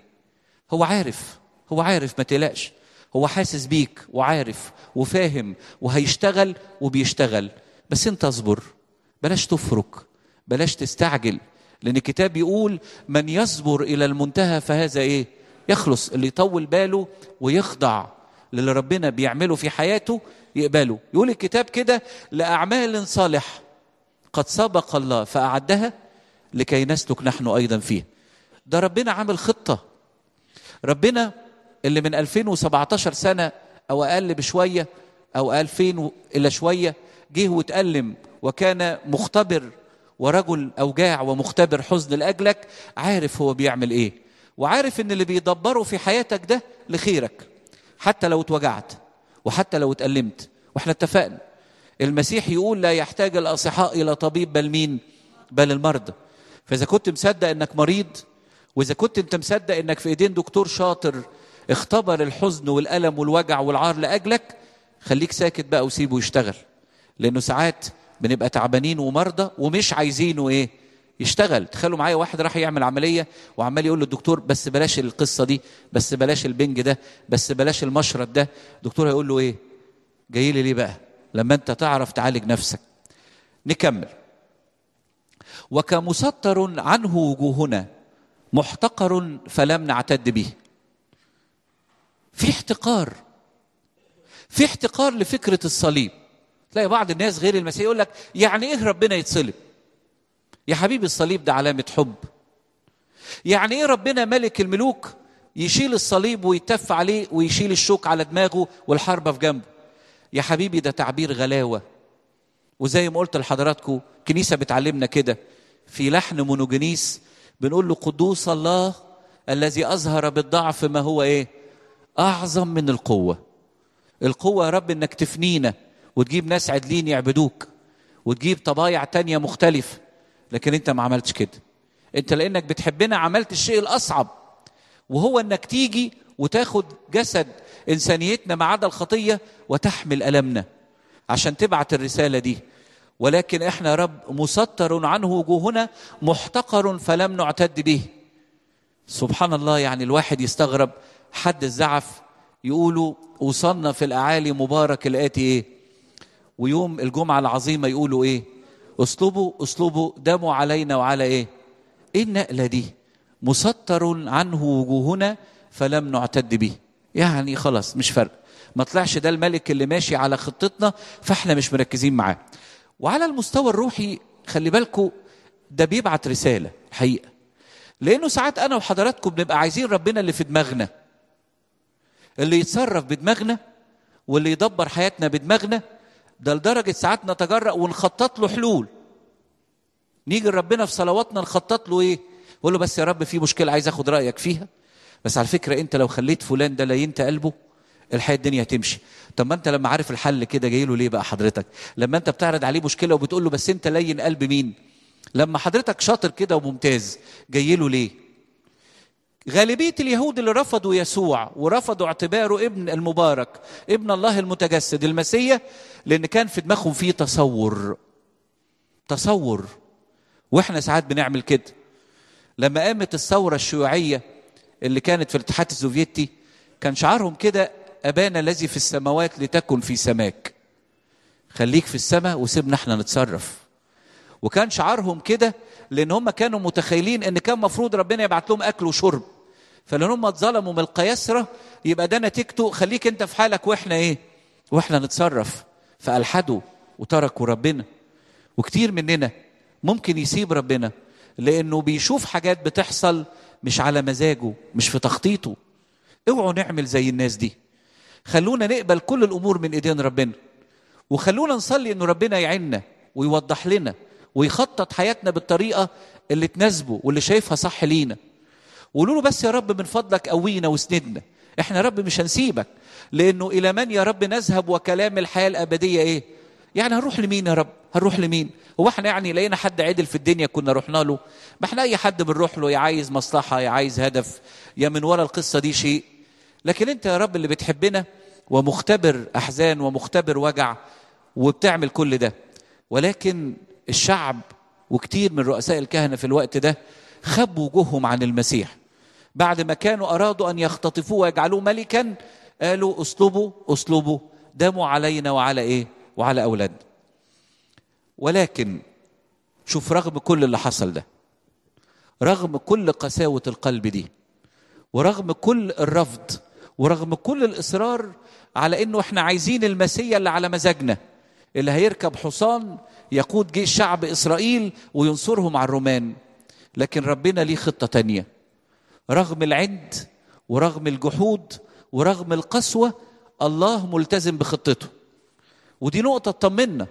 هو عارف هو عارف ما تقلقش هو حاسس بيك وعارف وفاهم وهيشتغل وبيشتغل بس انت اصبر بلاش تفرك بلاش تستعجل لأن الكتاب بيقول من يصبر إلى المنتهى فهذا إيه؟ يخلص اللي يطول باله ويخضع للي ربنا بيعمله في حياته يقبله يقول الكتاب كده لأعمال صالح قد سبق الله فأعدها لكي نسلك نحن أيضا فيه ده ربنا عامل خطة ربنا اللي من 2017 سنة أو أقل بشوية أو 2000 إلا شوية جه وتألم وكان مختبر ورجل أوجاع ومختبر حزن لأجلك عارف هو بيعمل إيه وعارف إن اللي بيدبره في حياتك ده لخيرك حتى لو اتوجعت وحتى لو اتألمت وإحنا اتفقنا المسيح يقول لا يحتاج الأصحاء إلى طبيب بل مين بل المرضى فإذا كنت مصدق إنك مريض وإذا كنت أنت مصدق إنك في إيدين دكتور شاطر اختبر الحزن والألم والوجع والعار لأجلك خليك ساكت بقى وسيبه يشتغل لأنه ساعات بنبقى تعبانين ومرضى ومش عايزينه ايه يشتغل تخيلوا معايا واحد راح يعمل عمليه وعمال يقول للدكتور بس بلاش القصه دي بس بلاش البنج ده بس بلاش المشرط ده الدكتور هيقول له ايه جاي لي ليه بقى لما انت تعرف تعالج نفسك نكمل وكمسطر عنه وجوهنا محتقر فلم نعتد به في احتقار في احتقار لفكره الصليب تلاقي بعض الناس غير المسيح يقول لك يعني ايه ربنا يتصلب يا حبيبي الصليب ده علامه حب يعني ايه ربنا ملك الملوك يشيل الصليب ويتف عليه ويشيل الشوك على دماغه والحربه في جنبه يا حبيبي ده تعبير غلاوه وزي ما قلت لحضراتكم كنيسه بتعلمنا كده في لحن مونوجينيس بنقول له قدوس الله الذي اظهر بالضعف ما هو ايه اعظم من القوه القوه يا رب انك تفنينا وتجيب ناس عدلين يعبدوك وتجيب طبايع تانية مختلفة لكن انت ما عملتش كده انت لانك بتحبنا عملت الشيء الاصعب وهو انك تيجي وتاخد جسد انسانيتنا ما عدا الخطيه وتحمل المنا عشان تبعت الرساله دي ولكن احنا يا رب مسطر عنه وجوهنا محتقر فلم نعتد به سبحان الله يعني الواحد يستغرب حد الزعف يقولوا وصلنا في الاعالي مبارك الاتي ايه ويوم الجمعة العظيمة يقولوا إيه أسلوبه أسلوبه دموا علينا وعلى إيه إيه النقلة دي مسطر عنه وجوهنا فلم نعتد به يعني خلاص مش فرق ما طلعش ده الملك اللي ماشي على خطتنا فاحنا مش مركزين معاه وعلى المستوى الروحي خلي بالكو ده بيبعت رسالة حقيقة لأنه ساعات أنا وحضراتكم بنبقى عايزين ربنا اللي في دماغنا اللي يتصرف بدماغنا واللي يدبر حياتنا بدماغنا ده لدرجة ساعات نتجرأ ونخطط له حلول نيجي لربنا في صلواتنا نخطط له ايه نقول له بس يا رب في مشكلة عايز اخد رأيك فيها بس على فكرة انت لو خليت فلان ده لينت قلبه الحياة الدنيا هتمشي طب ما انت لما عارف الحل كده جاي له ليه بقى حضرتك لما انت بتعرض عليه مشكلة وبتقول له بس انت لين قلب مين لما حضرتك شاطر كده وممتاز جاي له ليه غالبية اليهود اللي رفضوا يسوع ورفضوا اعتباره ابن المبارك ابن الله المتجسد المسيا لأن كان في دماغهم فيه تصور تصور واحنا ساعات بنعمل كده لما قامت الثورة الشيوعية اللي كانت في الاتحاد السوفيتي كان شعارهم كده أبانا الذي في السماوات لتكن في سماك خليك في السماء وسيبنا احنا نتصرف وكان شعارهم كده لان هم كانوا متخيلين ان كان مفروض ربنا يبعت لهم اكل وشرب فلان هم اتظلموا من القياسره يبقى ده نتيجته خليك انت في حالك واحنا ايه واحنا نتصرف فالحدوا وتركوا ربنا وكتير مننا ممكن يسيب ربنا لانه بيشوف حاجات بتحصل مش على مزاجه مش في تخطيطه اوعوا نعمل زي الناس دي خلونا نقبل كل الامور من ايدين ربنا وخلونا نصلي انه ربنا يعيننا ويوضح لنا ويخطط حياتنا بالطريقه اللي تناسبه واللي شايفها صح لينا وقولوا له بس يا رب من فضلك قوينا وسندنا احنا يا رب مش هنسيبك لانه الى من يا رب نذهب وكلام الحياه الابديه ايه يعني هنروح لمين يا رب هنروح لمين هو احنا يعني لقينا حد عدل في الدنيا كنا رحنا له ما احنا اي حد بنروح له يا عايز مصلحه يا عايز هدف يا من ورا القصه دي شيء لكن انت يا رب اللي بتحبنا ومختبر احزان ومختبر وجع وبتعمل كل ده ولكن الشعب وكتير من رؤساء الكهنة في الوقت ده خبوا وجوههم عن المسيح بعد ما كانوا أرادوا أن يختطفوه ويجعلوه ملكا قالوا أسلوبه أسلوبه دموا علينا وعلى إيه وعلى أولادنا ولكن شوف رغم كل اللي حصل ده رغم كل قساوة القلب دي ورغم كل الرفض ورغم كل الإصرار على إنه إحنا عايزين المسيا اللي على مزاجنا اللي هيركب حصان يقود جيش شعب إسرائيل وينصرهم على الرومان لكن ربنا ليه خطة تانية رغم العند ورغم الجحود ورغم القسوة الله ملتزم بخطته ودي نقطة تطمنا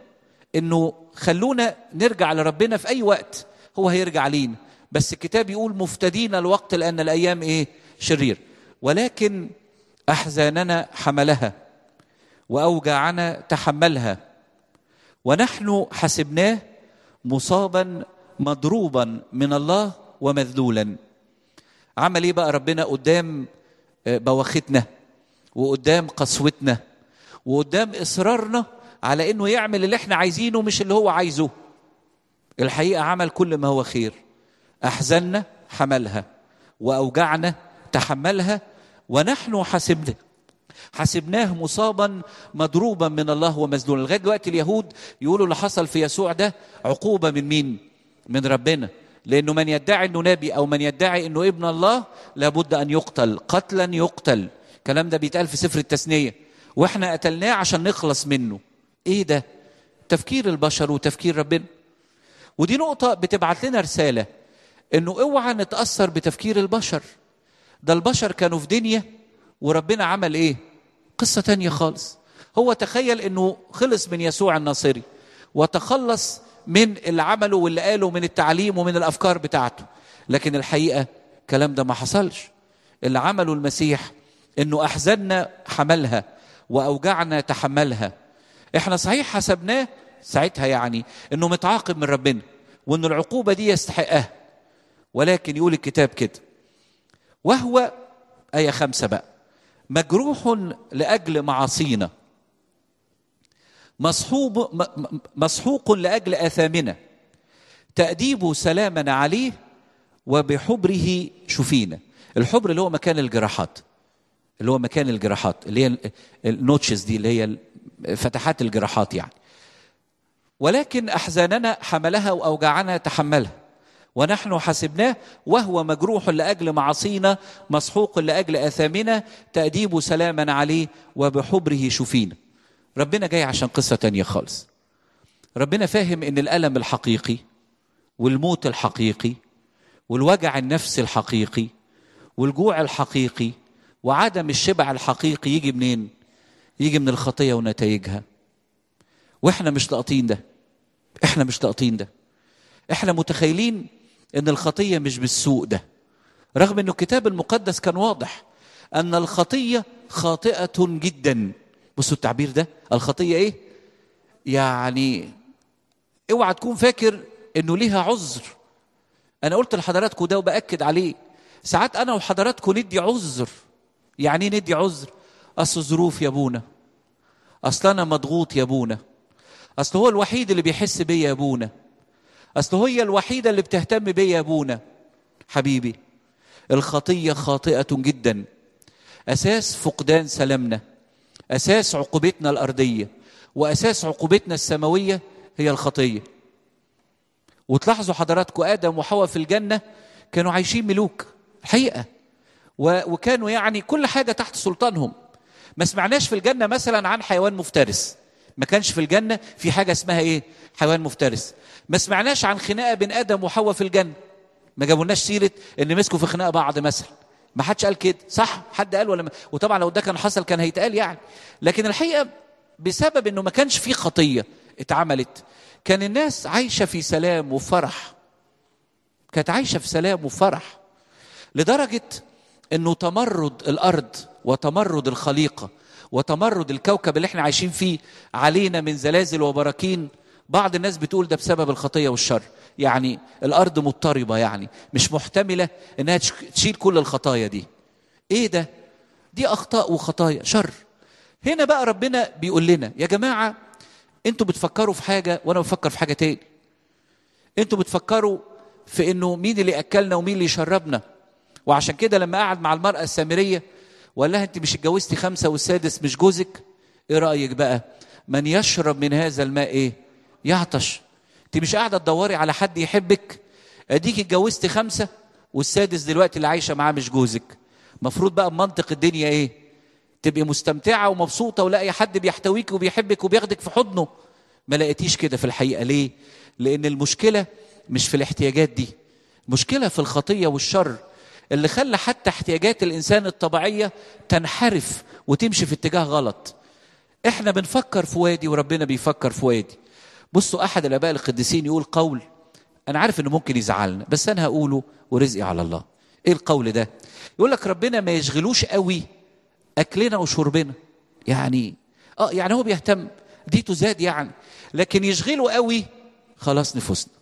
انه خلونا نرجع لربنا في اي وقت هو هيرجع لينا بس الكتاب يقول مفتدين الوقت لان الايام ايه شرير ولكن احزاننا حملها واوجاعنا تحملها ونحن حسبناه مصابا مضروبا من الله ومذلولا عمل ايه بقى ربنا قدام آه، بواختنا وقدام قسوتنا وقدام اصرارنا على انه يعمل اللي احنا عايزينه مش اللي هو عايزه الحقيقه عمل كل ما هو خير احزننا حملها واوجعنا تحملها ونحن حسبناه حسبناه مصابا مضروبا من الله ومذلولا لغايه دلوقتي اليهود يقولوا اللي حصل في يسوع ده عقوبه من مين من ربنا لانه من يدعي انه نبي او من يدعي انه ابن الله لابد ان يقتل قتلا يقتل الكلام ده بيتقال في سفر التثنيه واحنا قتلناه عشان نخلص منه ايه ده تفكير البشر وتفكير ربنا ودي نقطه بتبعت لنا رساله انه اوعى نتاثر بتفكير البشر ده البشر كانوا في دنيا وربنا عمل ايه قصه تانية خالص هو تخيل انه خلص من يسوع الناصري وتخلص من اللي عمله واللي قاله من التعليم ومن الافكار بتاعته لكن الحقيقه الكلام ده ما حصلش اللي عمله المسيح انه احزننا حملها واوجعنا تحملها احنا صحيح حسبناه ساعتها يعني انه متعاقب من ربنا وان العقوبه دي يستحقها ولكن يقول الكتاب كده وهو ايه خمسه بقى مجروح لاجل معاصينا مصحوب مسحوق لاجل اثامنا تاديبه سلاما عليه وبحبره شفينا الحبر اللي هو مكان الجراحات اللي هو مكان الجراحات اللي هي النوتشز دي اللي هي فتحات الجراحات يعني ولكن احزاننا حملها واوجاعنا تحملها ونحن حسبناه وهو مجروح لاجل معاصينا مسحوق لاجل اثامنا تاديب سلاما عليه وبحبره شفينا ربنا جاي عشان قصه تانية خالص ربنا فاهم ان الالم الحقيقي والموت الحقيقي والوجع النفسي الحقيقي والجوع الحقيقي وعدم الشبع الحقيقي يجي منين يجي من الخطيه ونتائجها واحنا مش لاقطين ده احنا مش لاقطين ده احنا متخيلين ان الخطيه مش بالسوء ده رغم ان الكتاب المقدس كان واضح ان الخطيه خاطئه جدا بصوا التعبير ده الخطيه ايه يعني اوعى تكون فاكر انه ليها عذر انا قلت لحضراتكم ده وباكد عليه ساعات انا وحضراتكم ندي عذر يعني ايه ندي عذر اصل ظروف يا ابونا اصل انا مضغوط يا ابونا اصل هو الوحيد اللي بيحس بيا يا ابونا اصل هي الوحيده اللي بتهتم بيا يا ابونا حبيبي الخطيه خاطئه جدا اساس فقدان سلامنا اساس عقوبتنا الارضيه واساس عقوبتنا السماويه هي الخطيه وتلاحظوا حضراتكم ادم وحواء في الجنه كانوا عايشين ملوك الحقيقه وكانوا يعني كل حاجه تحت سلطانهم ما سمعناش في الجنه مثلا عن حيوان مفترس ما كانش في الجنه في حاجه اسمها ايه حيوان مفترس ما سمعناش عن خناقه بين ادم وحواء في الجنه ما جابولناش سيره ان مسكوا في خناقه بعض مثلا ما حدش قال كده صح حد قال ولا ما وطبعا لو ده كان حصل كان هيتقال يعني لكن الحقيقه بسبب انه ما كانش في خطيه اتعملت كان الناس عايشه في سلام وفرح كانت عايشه في سلام وفرح لدرجه انه تمرد الارض وتمرد الخليقه وتمرد الكوكب اللي احنا عايشين فيه علينا من زلازل وبراكين بعض الناس بتقول ده بسبب الخطيه والشر يعني الارض مضطربه يعني مش محتمله انها تشيل كل الخطايا دي ايه ده دي اخطاء وخطايا شر هنا بقى ربنا بيقول لنا يا جماعه انتوا بتفكروا في حاجه وانا بفكر في حاجه تاني انتوا بتفكروا في انه مين اللي اكلنا ومين اللي شربنا وعشان كده لما قعد مع المراه السامريه وقال لها انت مش اتجوزتي خمسه والسادس مش جوزك ايه رايك بقى من يشرب من هذا الماء ايه يعطش انت مش قاعده تدوري على حد يحبك اديك اتجوزتي خمسه والسادس دلوقتي اللي عايشه معاه مش جوزك المفروض بقى بمنطق الدنيا ايه تبقي مستمتعه ومبسوطه ولاقي حد بيحتويك وبيحبك وبياخدك في حضنه ما لقيتيش كده في الحقيقه ليه لان المشكله مش في الاحتياجات دي مشكله في الخطيه والشر اللي خلى حتى احتياجات الانسان الطبيعيه تنحرف وتمشي في اتجاه غلط احنا بنفكر في وادي وربنا بيفكر في وادي بصوا احد الاباء القديسين يقول قول انا عارف انه ممكن يزعلنا بس انا هقوله ورزقي على الله ايه القول ده يقول لك ربنا ما يشغلوش قوي اكلنا وشربنا يعني اه يعني هو بيهتم دي تزاد يعني لكن يشغله قوي خلاص نفوسنا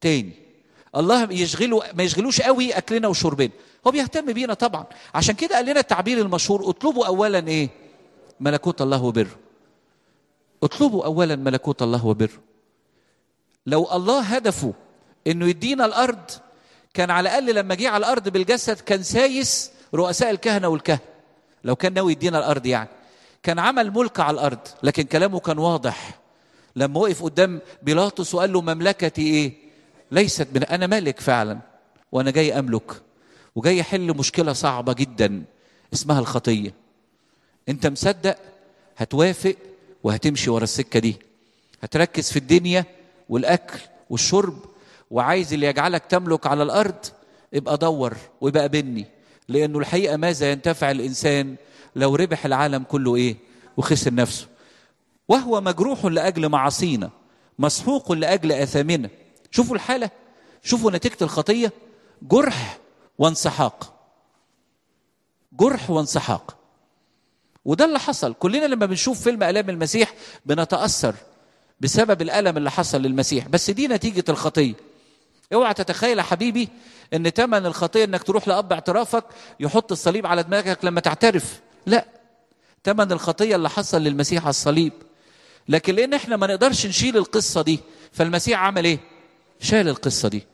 تاني الله يشغله ما يشغلوش قوي اكلنا وشربنا هو بيهتم بينا طبعا عشان كده قال لنا التعبير المشهور اطلبوا اولا ايه ملكوت الله وبره اطلبوا اولا ملكوت الله وبره لو الله هدفه انه يدينا الارض كان على الاقل لما جه على الارض بالجسد كان سايس رؤساء الكهنه والكهنه لو كان ناوي يدينا الارض يعني كان عمل ملك على الارض لكن كلامه كان واضح لما وقف قدام بيلاطس وقال له مملكتي ايه ليست من أنا ملك فعلا وأنا جاي أملك وجاي أحل مشكلة صعبة جدا اسمها الخطية أنت مصدق هتوافق وهتمشي ورا السكة دي هتركز في الدنيا والأكل والشرب وعايز اللي يجعلك تملك على الأرض ابقى دور وابقى بني لأنه الحقيقة ماذا ينتفع الإنسان لو ربح العالم كله إيه وخسر نفسه وهو مجروح لأجل معاصينا مسحوق لأجل أثامنا شوفوا الحالة شوفوا نتيجة الخطية جرح وانسحاق جرح وانسحاق وده اللي حصل كلنا لما بنشوف فيلم آلام المسيح بنتأثر بسبب الألم اللي حصل للمسيح بس دي نتيجة الخطية اوعى تتخيل يا حبيبي ان تمن الخطية انك تروح لأب اعترافك يحط الصليب على دماغك لما تعترف لا تمن الخطية اللي حصل للمسيح على الصليب لكن لان احنا ما نقدرش نشيل القصة دي فالمسيح عمل ايه شال القصة دي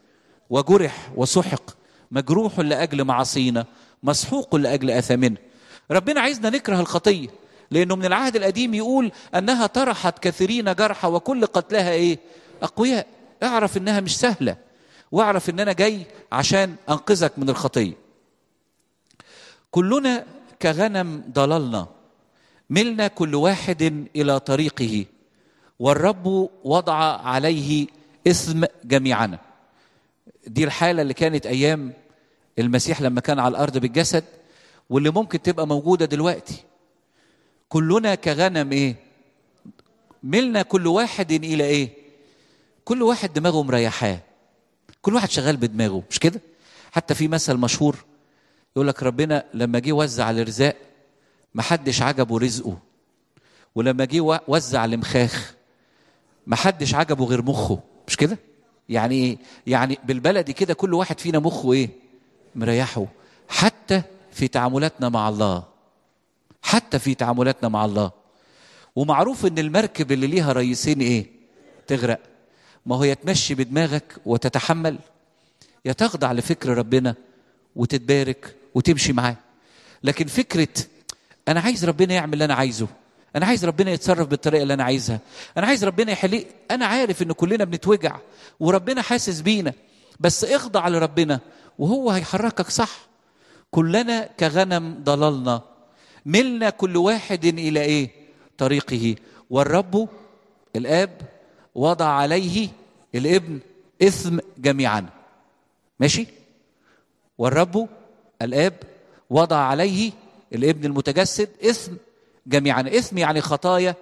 وجرح وسحق مجروح لأجل معاصينا مسحوق لأجل أثامنا ربنا عايزنا نكره الخطية لأنه من العهد القديم يقول أنها طرحت كثيرين جرحى وكل قتلها إيه أقوياء اعرف إنها مش سهلة واعرف إن أنا جاي عشان أنقذك من الخطية كلنا كغنم ضللنا ملنا كل واحد إلى طريقه والرب وضع عليه اسم جميعنا دي الحالة اللي كانت أيام المسيح لما كان على الأرض بالجسد واللي ممكن تبقى موجودة دلوقتي كلنا كغنم إيه ملنا كل واحد إلى إيه كل واحد دماغه مريحاه كل واحد شغال بدماغه مش كده حتى في مثل مشهور يقول لك ربنا لما جه وزع الرزاق محدش عجبه رزقه ولما جه وزع المخاخ محدش عجبه غير مخه مش كده يعني ايه يعني بالبلدي كده كل واحد فينا مخه ايه مريحه حتى في تعاملاتنا مع الله حتى في تعاملاتنا مع الله ومعروف ان المركب اللي ليها رئيسين ايه تغرق ما هو يتمشي بدماغك وتتحمل يا تخضع لفكر ربنا وتتبارك وتمشي معاه لكن فكره انا عايز ربنا يعمل اللي انا عايزه انا عايز ربنا يتصرف بالطريقه اللي انا عايزها انا عايز ربنا يحلي انا عارف ان كلنا بنتوجع وربنا حاسس بينا بس اخضع لربنا وهو هيحركك صح كلنا كغنم ضللنا ملنا كل واحد الى ايه طريقه والرب الاب وضع عليه الابن اثم جميعا ماشي والرب الاب وضع عليه الابن المتجسد اثم جميعا اثمي يعني خطايا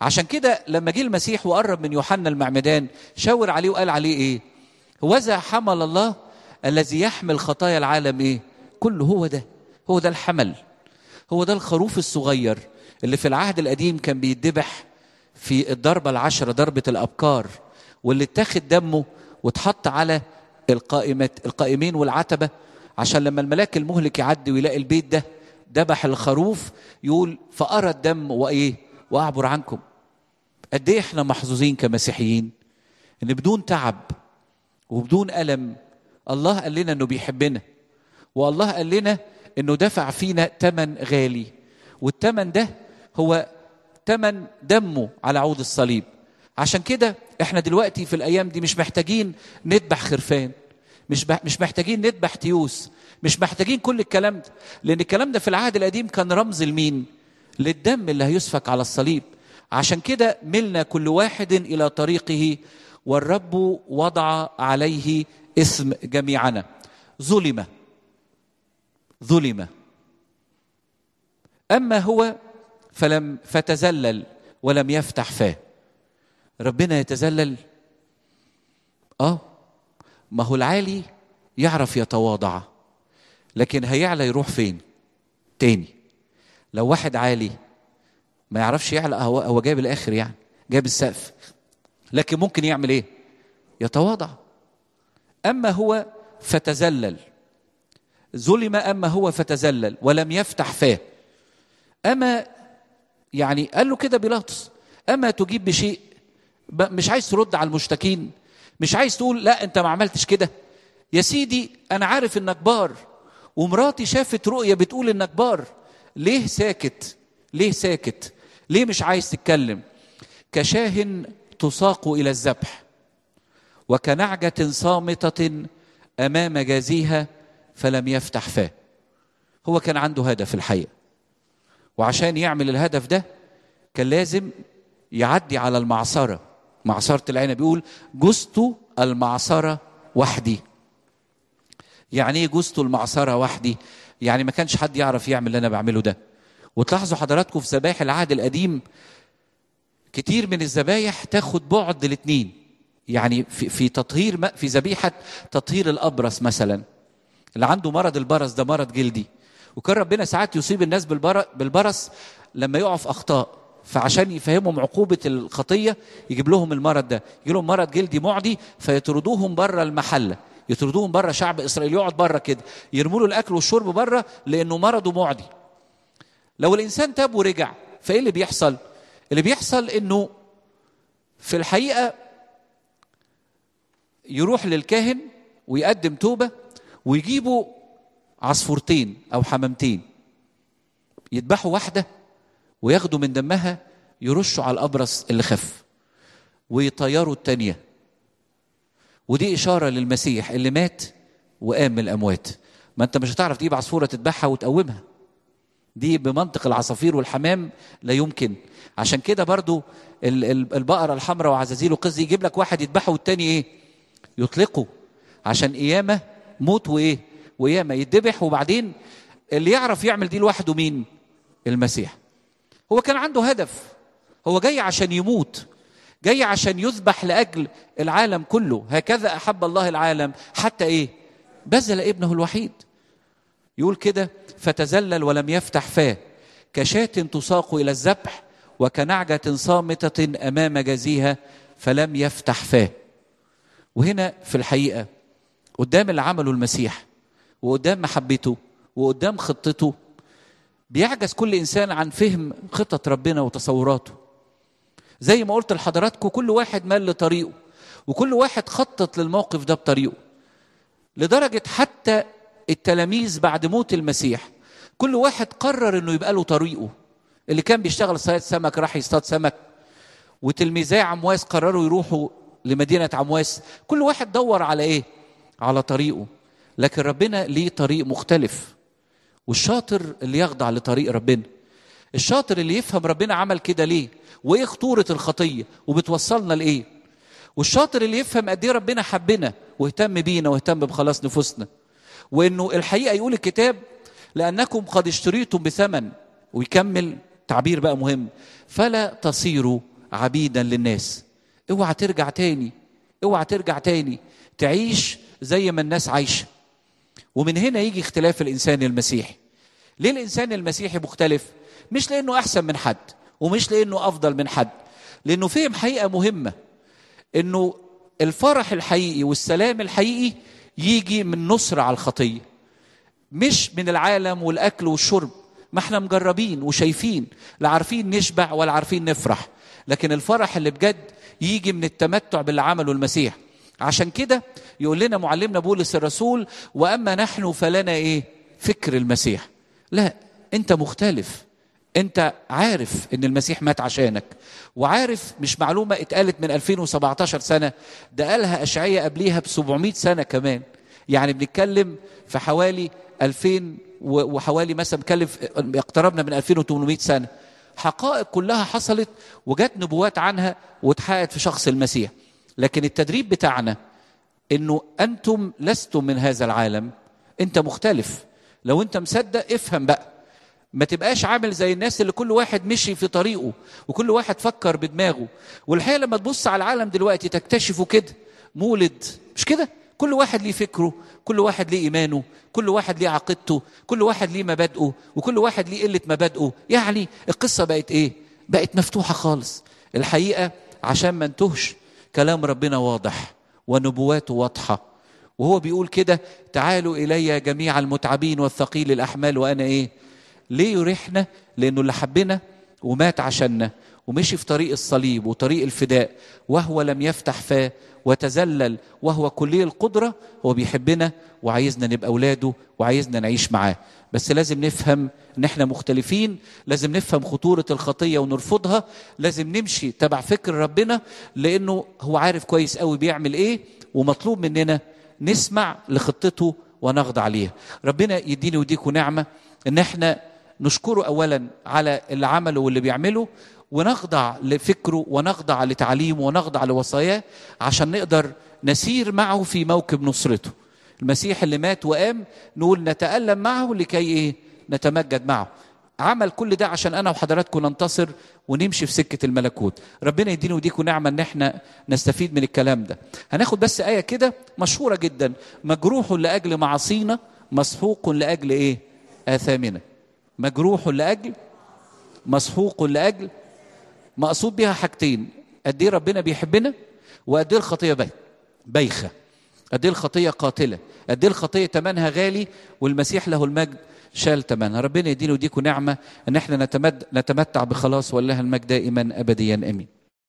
عشان كده لما جه المسيح وقرب من يوحنا المعمدان شاور عليه وقال عليه ايه هوذا حمل الله الذي يحمل خطايا العالم ايه كله هو ده هو ده الحمل هو ده الخروف الصغير اللي في العهد القديم كان بيتذبح في الضربة العشرة ضربة الأبكار واللي اتاخد دمه واتحط على القائمة القائمين والعتبة عشان لما الملاك المهلك يعدي ويلاقي البيت ده ذبح الخروف يقول فأرى الدم وإيه وأعبر عنكم قد إيه إحنا محظوظين كمسيحيين إن بدون تعب وبدون ألم الله قال لنا إنه بيحبنا والله قال لنا إنه دفع فينا تمن غالي والتمن ده هو تمن دمه على عود الصليب عشان كده احنا دلوقتي في الايام دي مش محتاجين نذبح خرفان مش مش محتاجين نذبح تيوس مش محتاجين كل الكلام ده لان الكلام ده في العهد القديم كان رمز لمين للدم اللي هيسفك على الصليب عشان كده ملنا كل واحد الى طريقه والرب وضع عليه اسم جميعنا ظلم ظلم اما هو فلم فتزلل ولم يفتح فاه ربنا يتذلل اه ما هو العالي يعرف يتواضع لكن هيعلى يروح فين تاني لو واحد عالي ما يعرفش يعلى هو, هو جاب الاخر يعني جاب السقف لكن ممكن يعمل ايه يتواضع اما هو فتزلل ظلم اما هو فتزلل ولم يفتح فاه اما يعني قال له كده بيلاطس اما تجيب بشيء مش عايز ترد على المشتكين مش عايز تقول لا انت ما عملتش كده يا سيدي انا عارف انك بار ومراتي شافت رؤيه بتقول انك بار ليه ساكت ليه ساكت ليه مش عايز تتكلم كشاه تساق الى الذبح وكنعجه صامته امام جازيها فلم يفتح فاه هو كان عنده هدف الحقيقه وعشان يعمل الهدف ده كان لازم يعدي على المعصره معصرة العنب بيقول جزت المعصرة وحدي يعني ايه جزت المعصرة وحدي يعني ما كانش حد يعرف يعمل اللي انا بعمله ده وتلاحظوا حضراتكم في ذبائح العهد القديم كتير من الذبايح تاخد بعد الاثنين يعني في, في تطهير في ذبيحه تطهير الابرص مثلا اللي عنده مرض البرص ده مرض جلدي وكان ربنا ساعات يصيب الناس بالبرص لما يقع في اخطاء فعشان يفهمهم عقوبة الخطية يجيب لهم المرض ده يجيب لهم مرض جلدي معدي فيطردوهم بره المحلة يطردوهم بره شعب إسرائيل يقعد بره كده يرموا له الأكل والشرب بره لأنه مرضه معدي لو الإنسان تاب ورجع فإيه اللي بيحصل؟ اللي بيحصل إنه في الحقيقة يروح للكاهن ويقدم توبة ويجيبوا عصفورتين أو حمامتين يذبحوا واحدة وياخدوا من دمها يرشوا على الابرص اللي خف ويطيروا التانيه ودي اشاره للمسيح اللي مات وقام من الاموات ما انت مش هتعرف تجيب عصفوره تذبحها وتقومها دي بمنطق العصافير والحمام لا يمكن عشان كده برضو البقره الحمراء وعزازيل وقز يجيب لك واحد يذبحه والتاني ايه يطلقه عشان قيامه موت وايه وقيامه يذبح وبعدين اللي يعرف يعمل دي لوحده مين المسيح هو كان عنده هدف هو جاي عشان يموت جاي عشان يذبح لاجل العالم كله هكذا احب الله العالم حتى ايه بذل ابنه الوحيد يقول كده فتزلل ولم يفتح فاه كشاة تساق الى الذبح وكنعجة صامتة امام جزيها فلم يفتح فاه وهنا في الحقيقة قدام اللي عمله المسيح وقدام محبته وقدام خطته بيعجز كل انسان عن فهم خطط ربنا وتصوراته زي ما قلت لحضراتكم كل واحد مال لطريقه وكل واحد خطط للموقف ده بطريقه لدرجه حتى التلاميذ بعد موت المسيح كل واحد قرر انه يبقى له طريقه اللي كان بيشتغل صياد سمك راح يصطاد سمك وتلميذي عمواس قرروا يروحوا لمدينه عمواس كل واحد دور على ايه على طريقه لكن ربنا ليه طريق مختلف والشاطر اللي يخضع لطريق ربنا الشاطر اللي يفهم ربنا عمل كده ليه وايه خطوره الخطيه وبتوصلنا لايه والشاطر اللي يفهم قد ايه ربنا حبنا واهتم بينا واهتم بخلاص نفوسنا وانه الحقيقه يقول الكتاب لانكم قد اشتريتم بثمن ويكمل تعبير بقى مهم فلا تصيروا عبيدا للناس اوعى ترجع تاني اوعى ترجع تاني تعيش زي ما الناس عايشه ومن هنا يجي اختلاف الانسان المسيحي ليه الانسان المسيحي مختلف مش لانه احسن من حد ومش لانه افضل من حد لانه فهم حقيقه مهمه انه الفرح الحقيقي والسلام الحقيقي يجي من نصر على الخطيه مش من العالم والاكل والشرب ما احنا مجربين وشايفين لا عارفين نشبع ولا عارفين نفرح لكن الفرح اللي بجد يجي من التمتع باللي عمله المسيح عشان كده يقول لنا معلمنا بولس الرسول واما نحن فلنا ايه فكر المسيح لا انت مختلف انت عارف ان المسيح مات عشانك وعارف مش معلومه اتقالت من 2017 سنه ده قالها اشعياء قبليها ب 700 سنه كمان يعني بنتكلم في حوالي 2000 وحوالي مثلا بنتكلم اقتربنا من 2800 سنه حقائق كلها حصلت وجات نبوات عنها واتحققت في شخص المسيح لكن التدريب بتاعنا انه انتم لستم من هذا العالم انت مختلف لو انت مصدق افهم بقى ما تبقاش عامل زي الناس اللي كل واحد مشي في طريقه وكل واحد فكر بدماغه والحقيقه لما تبص على العالم دلوقتي تكتشفه كده مولد مش كده كل واحد ليه فكره كل واحد ليه ايمانه كل واحد ليه عقيدته كل واحد ليه مبادئه وكل واحد ليه قله مبادئه يعني القصه بقت ايه بقت مفتوحه خالص الحقيقه عشان ما انتهش كلام ربنا واضح ونبواته واضحه وهو بيقول كده تعالوا إلي جميع المتعبين والثقيل الأحمال وأنا إيه ليه يريحنا لأنه اللي حبنا ومات عشاننا ومشي في طريق الصليب وطريق الفداء وهو لم يفتح فاه وتذلل وهو كلي القدرة هو بيحبنا وعايزنا نبقى أولاده وعايزنا نعيش معاه بس لازم نفهم ان احنا مختلفين لازم نفهم خطورة الخطية ونرفضها لازم نمشي تبع فكر ربنا لانه هو عارف كويس قوي بيعمل ايه ومطلوب مننا نسمع لخطته ونخضع ليها ربنا يديني وديكوا نعمة ان احنا نشكره اولا على اللي عمله واللي بيعمله ونخضع لفكره ونخضع لتعليمه ونخضع لوصاياه عشان نقدر نسير معه في موكب نصرته المسيح اللي مات وقام نقول نتألم معه لكي ايه نتمجد معه عمل كل ده عشان انا وحضراتكم ننتصر ونمشي في سكه الملكوت ربنا يديني وديكم نعمه ان احنا نستفيد من الكلام ده هناخد بس ايه كده مشهوره جدا مجروح لاجل معاصينا مسحوق لاجل ايه اثامنا مجروح لاجل مسحوق لاجل مقصود بها حاجتين قد ايه ربنا بيحبنا وقد ايه الخطيه بايخه قد ايه الخطيه قاتله قد ايه الخطيه ثمنها غالي والمسيح له المجد شال تمنها ربنا يديله ديكم نعمة أن احنا نتمتع بخلاص والله المجد دائما أبديا أمين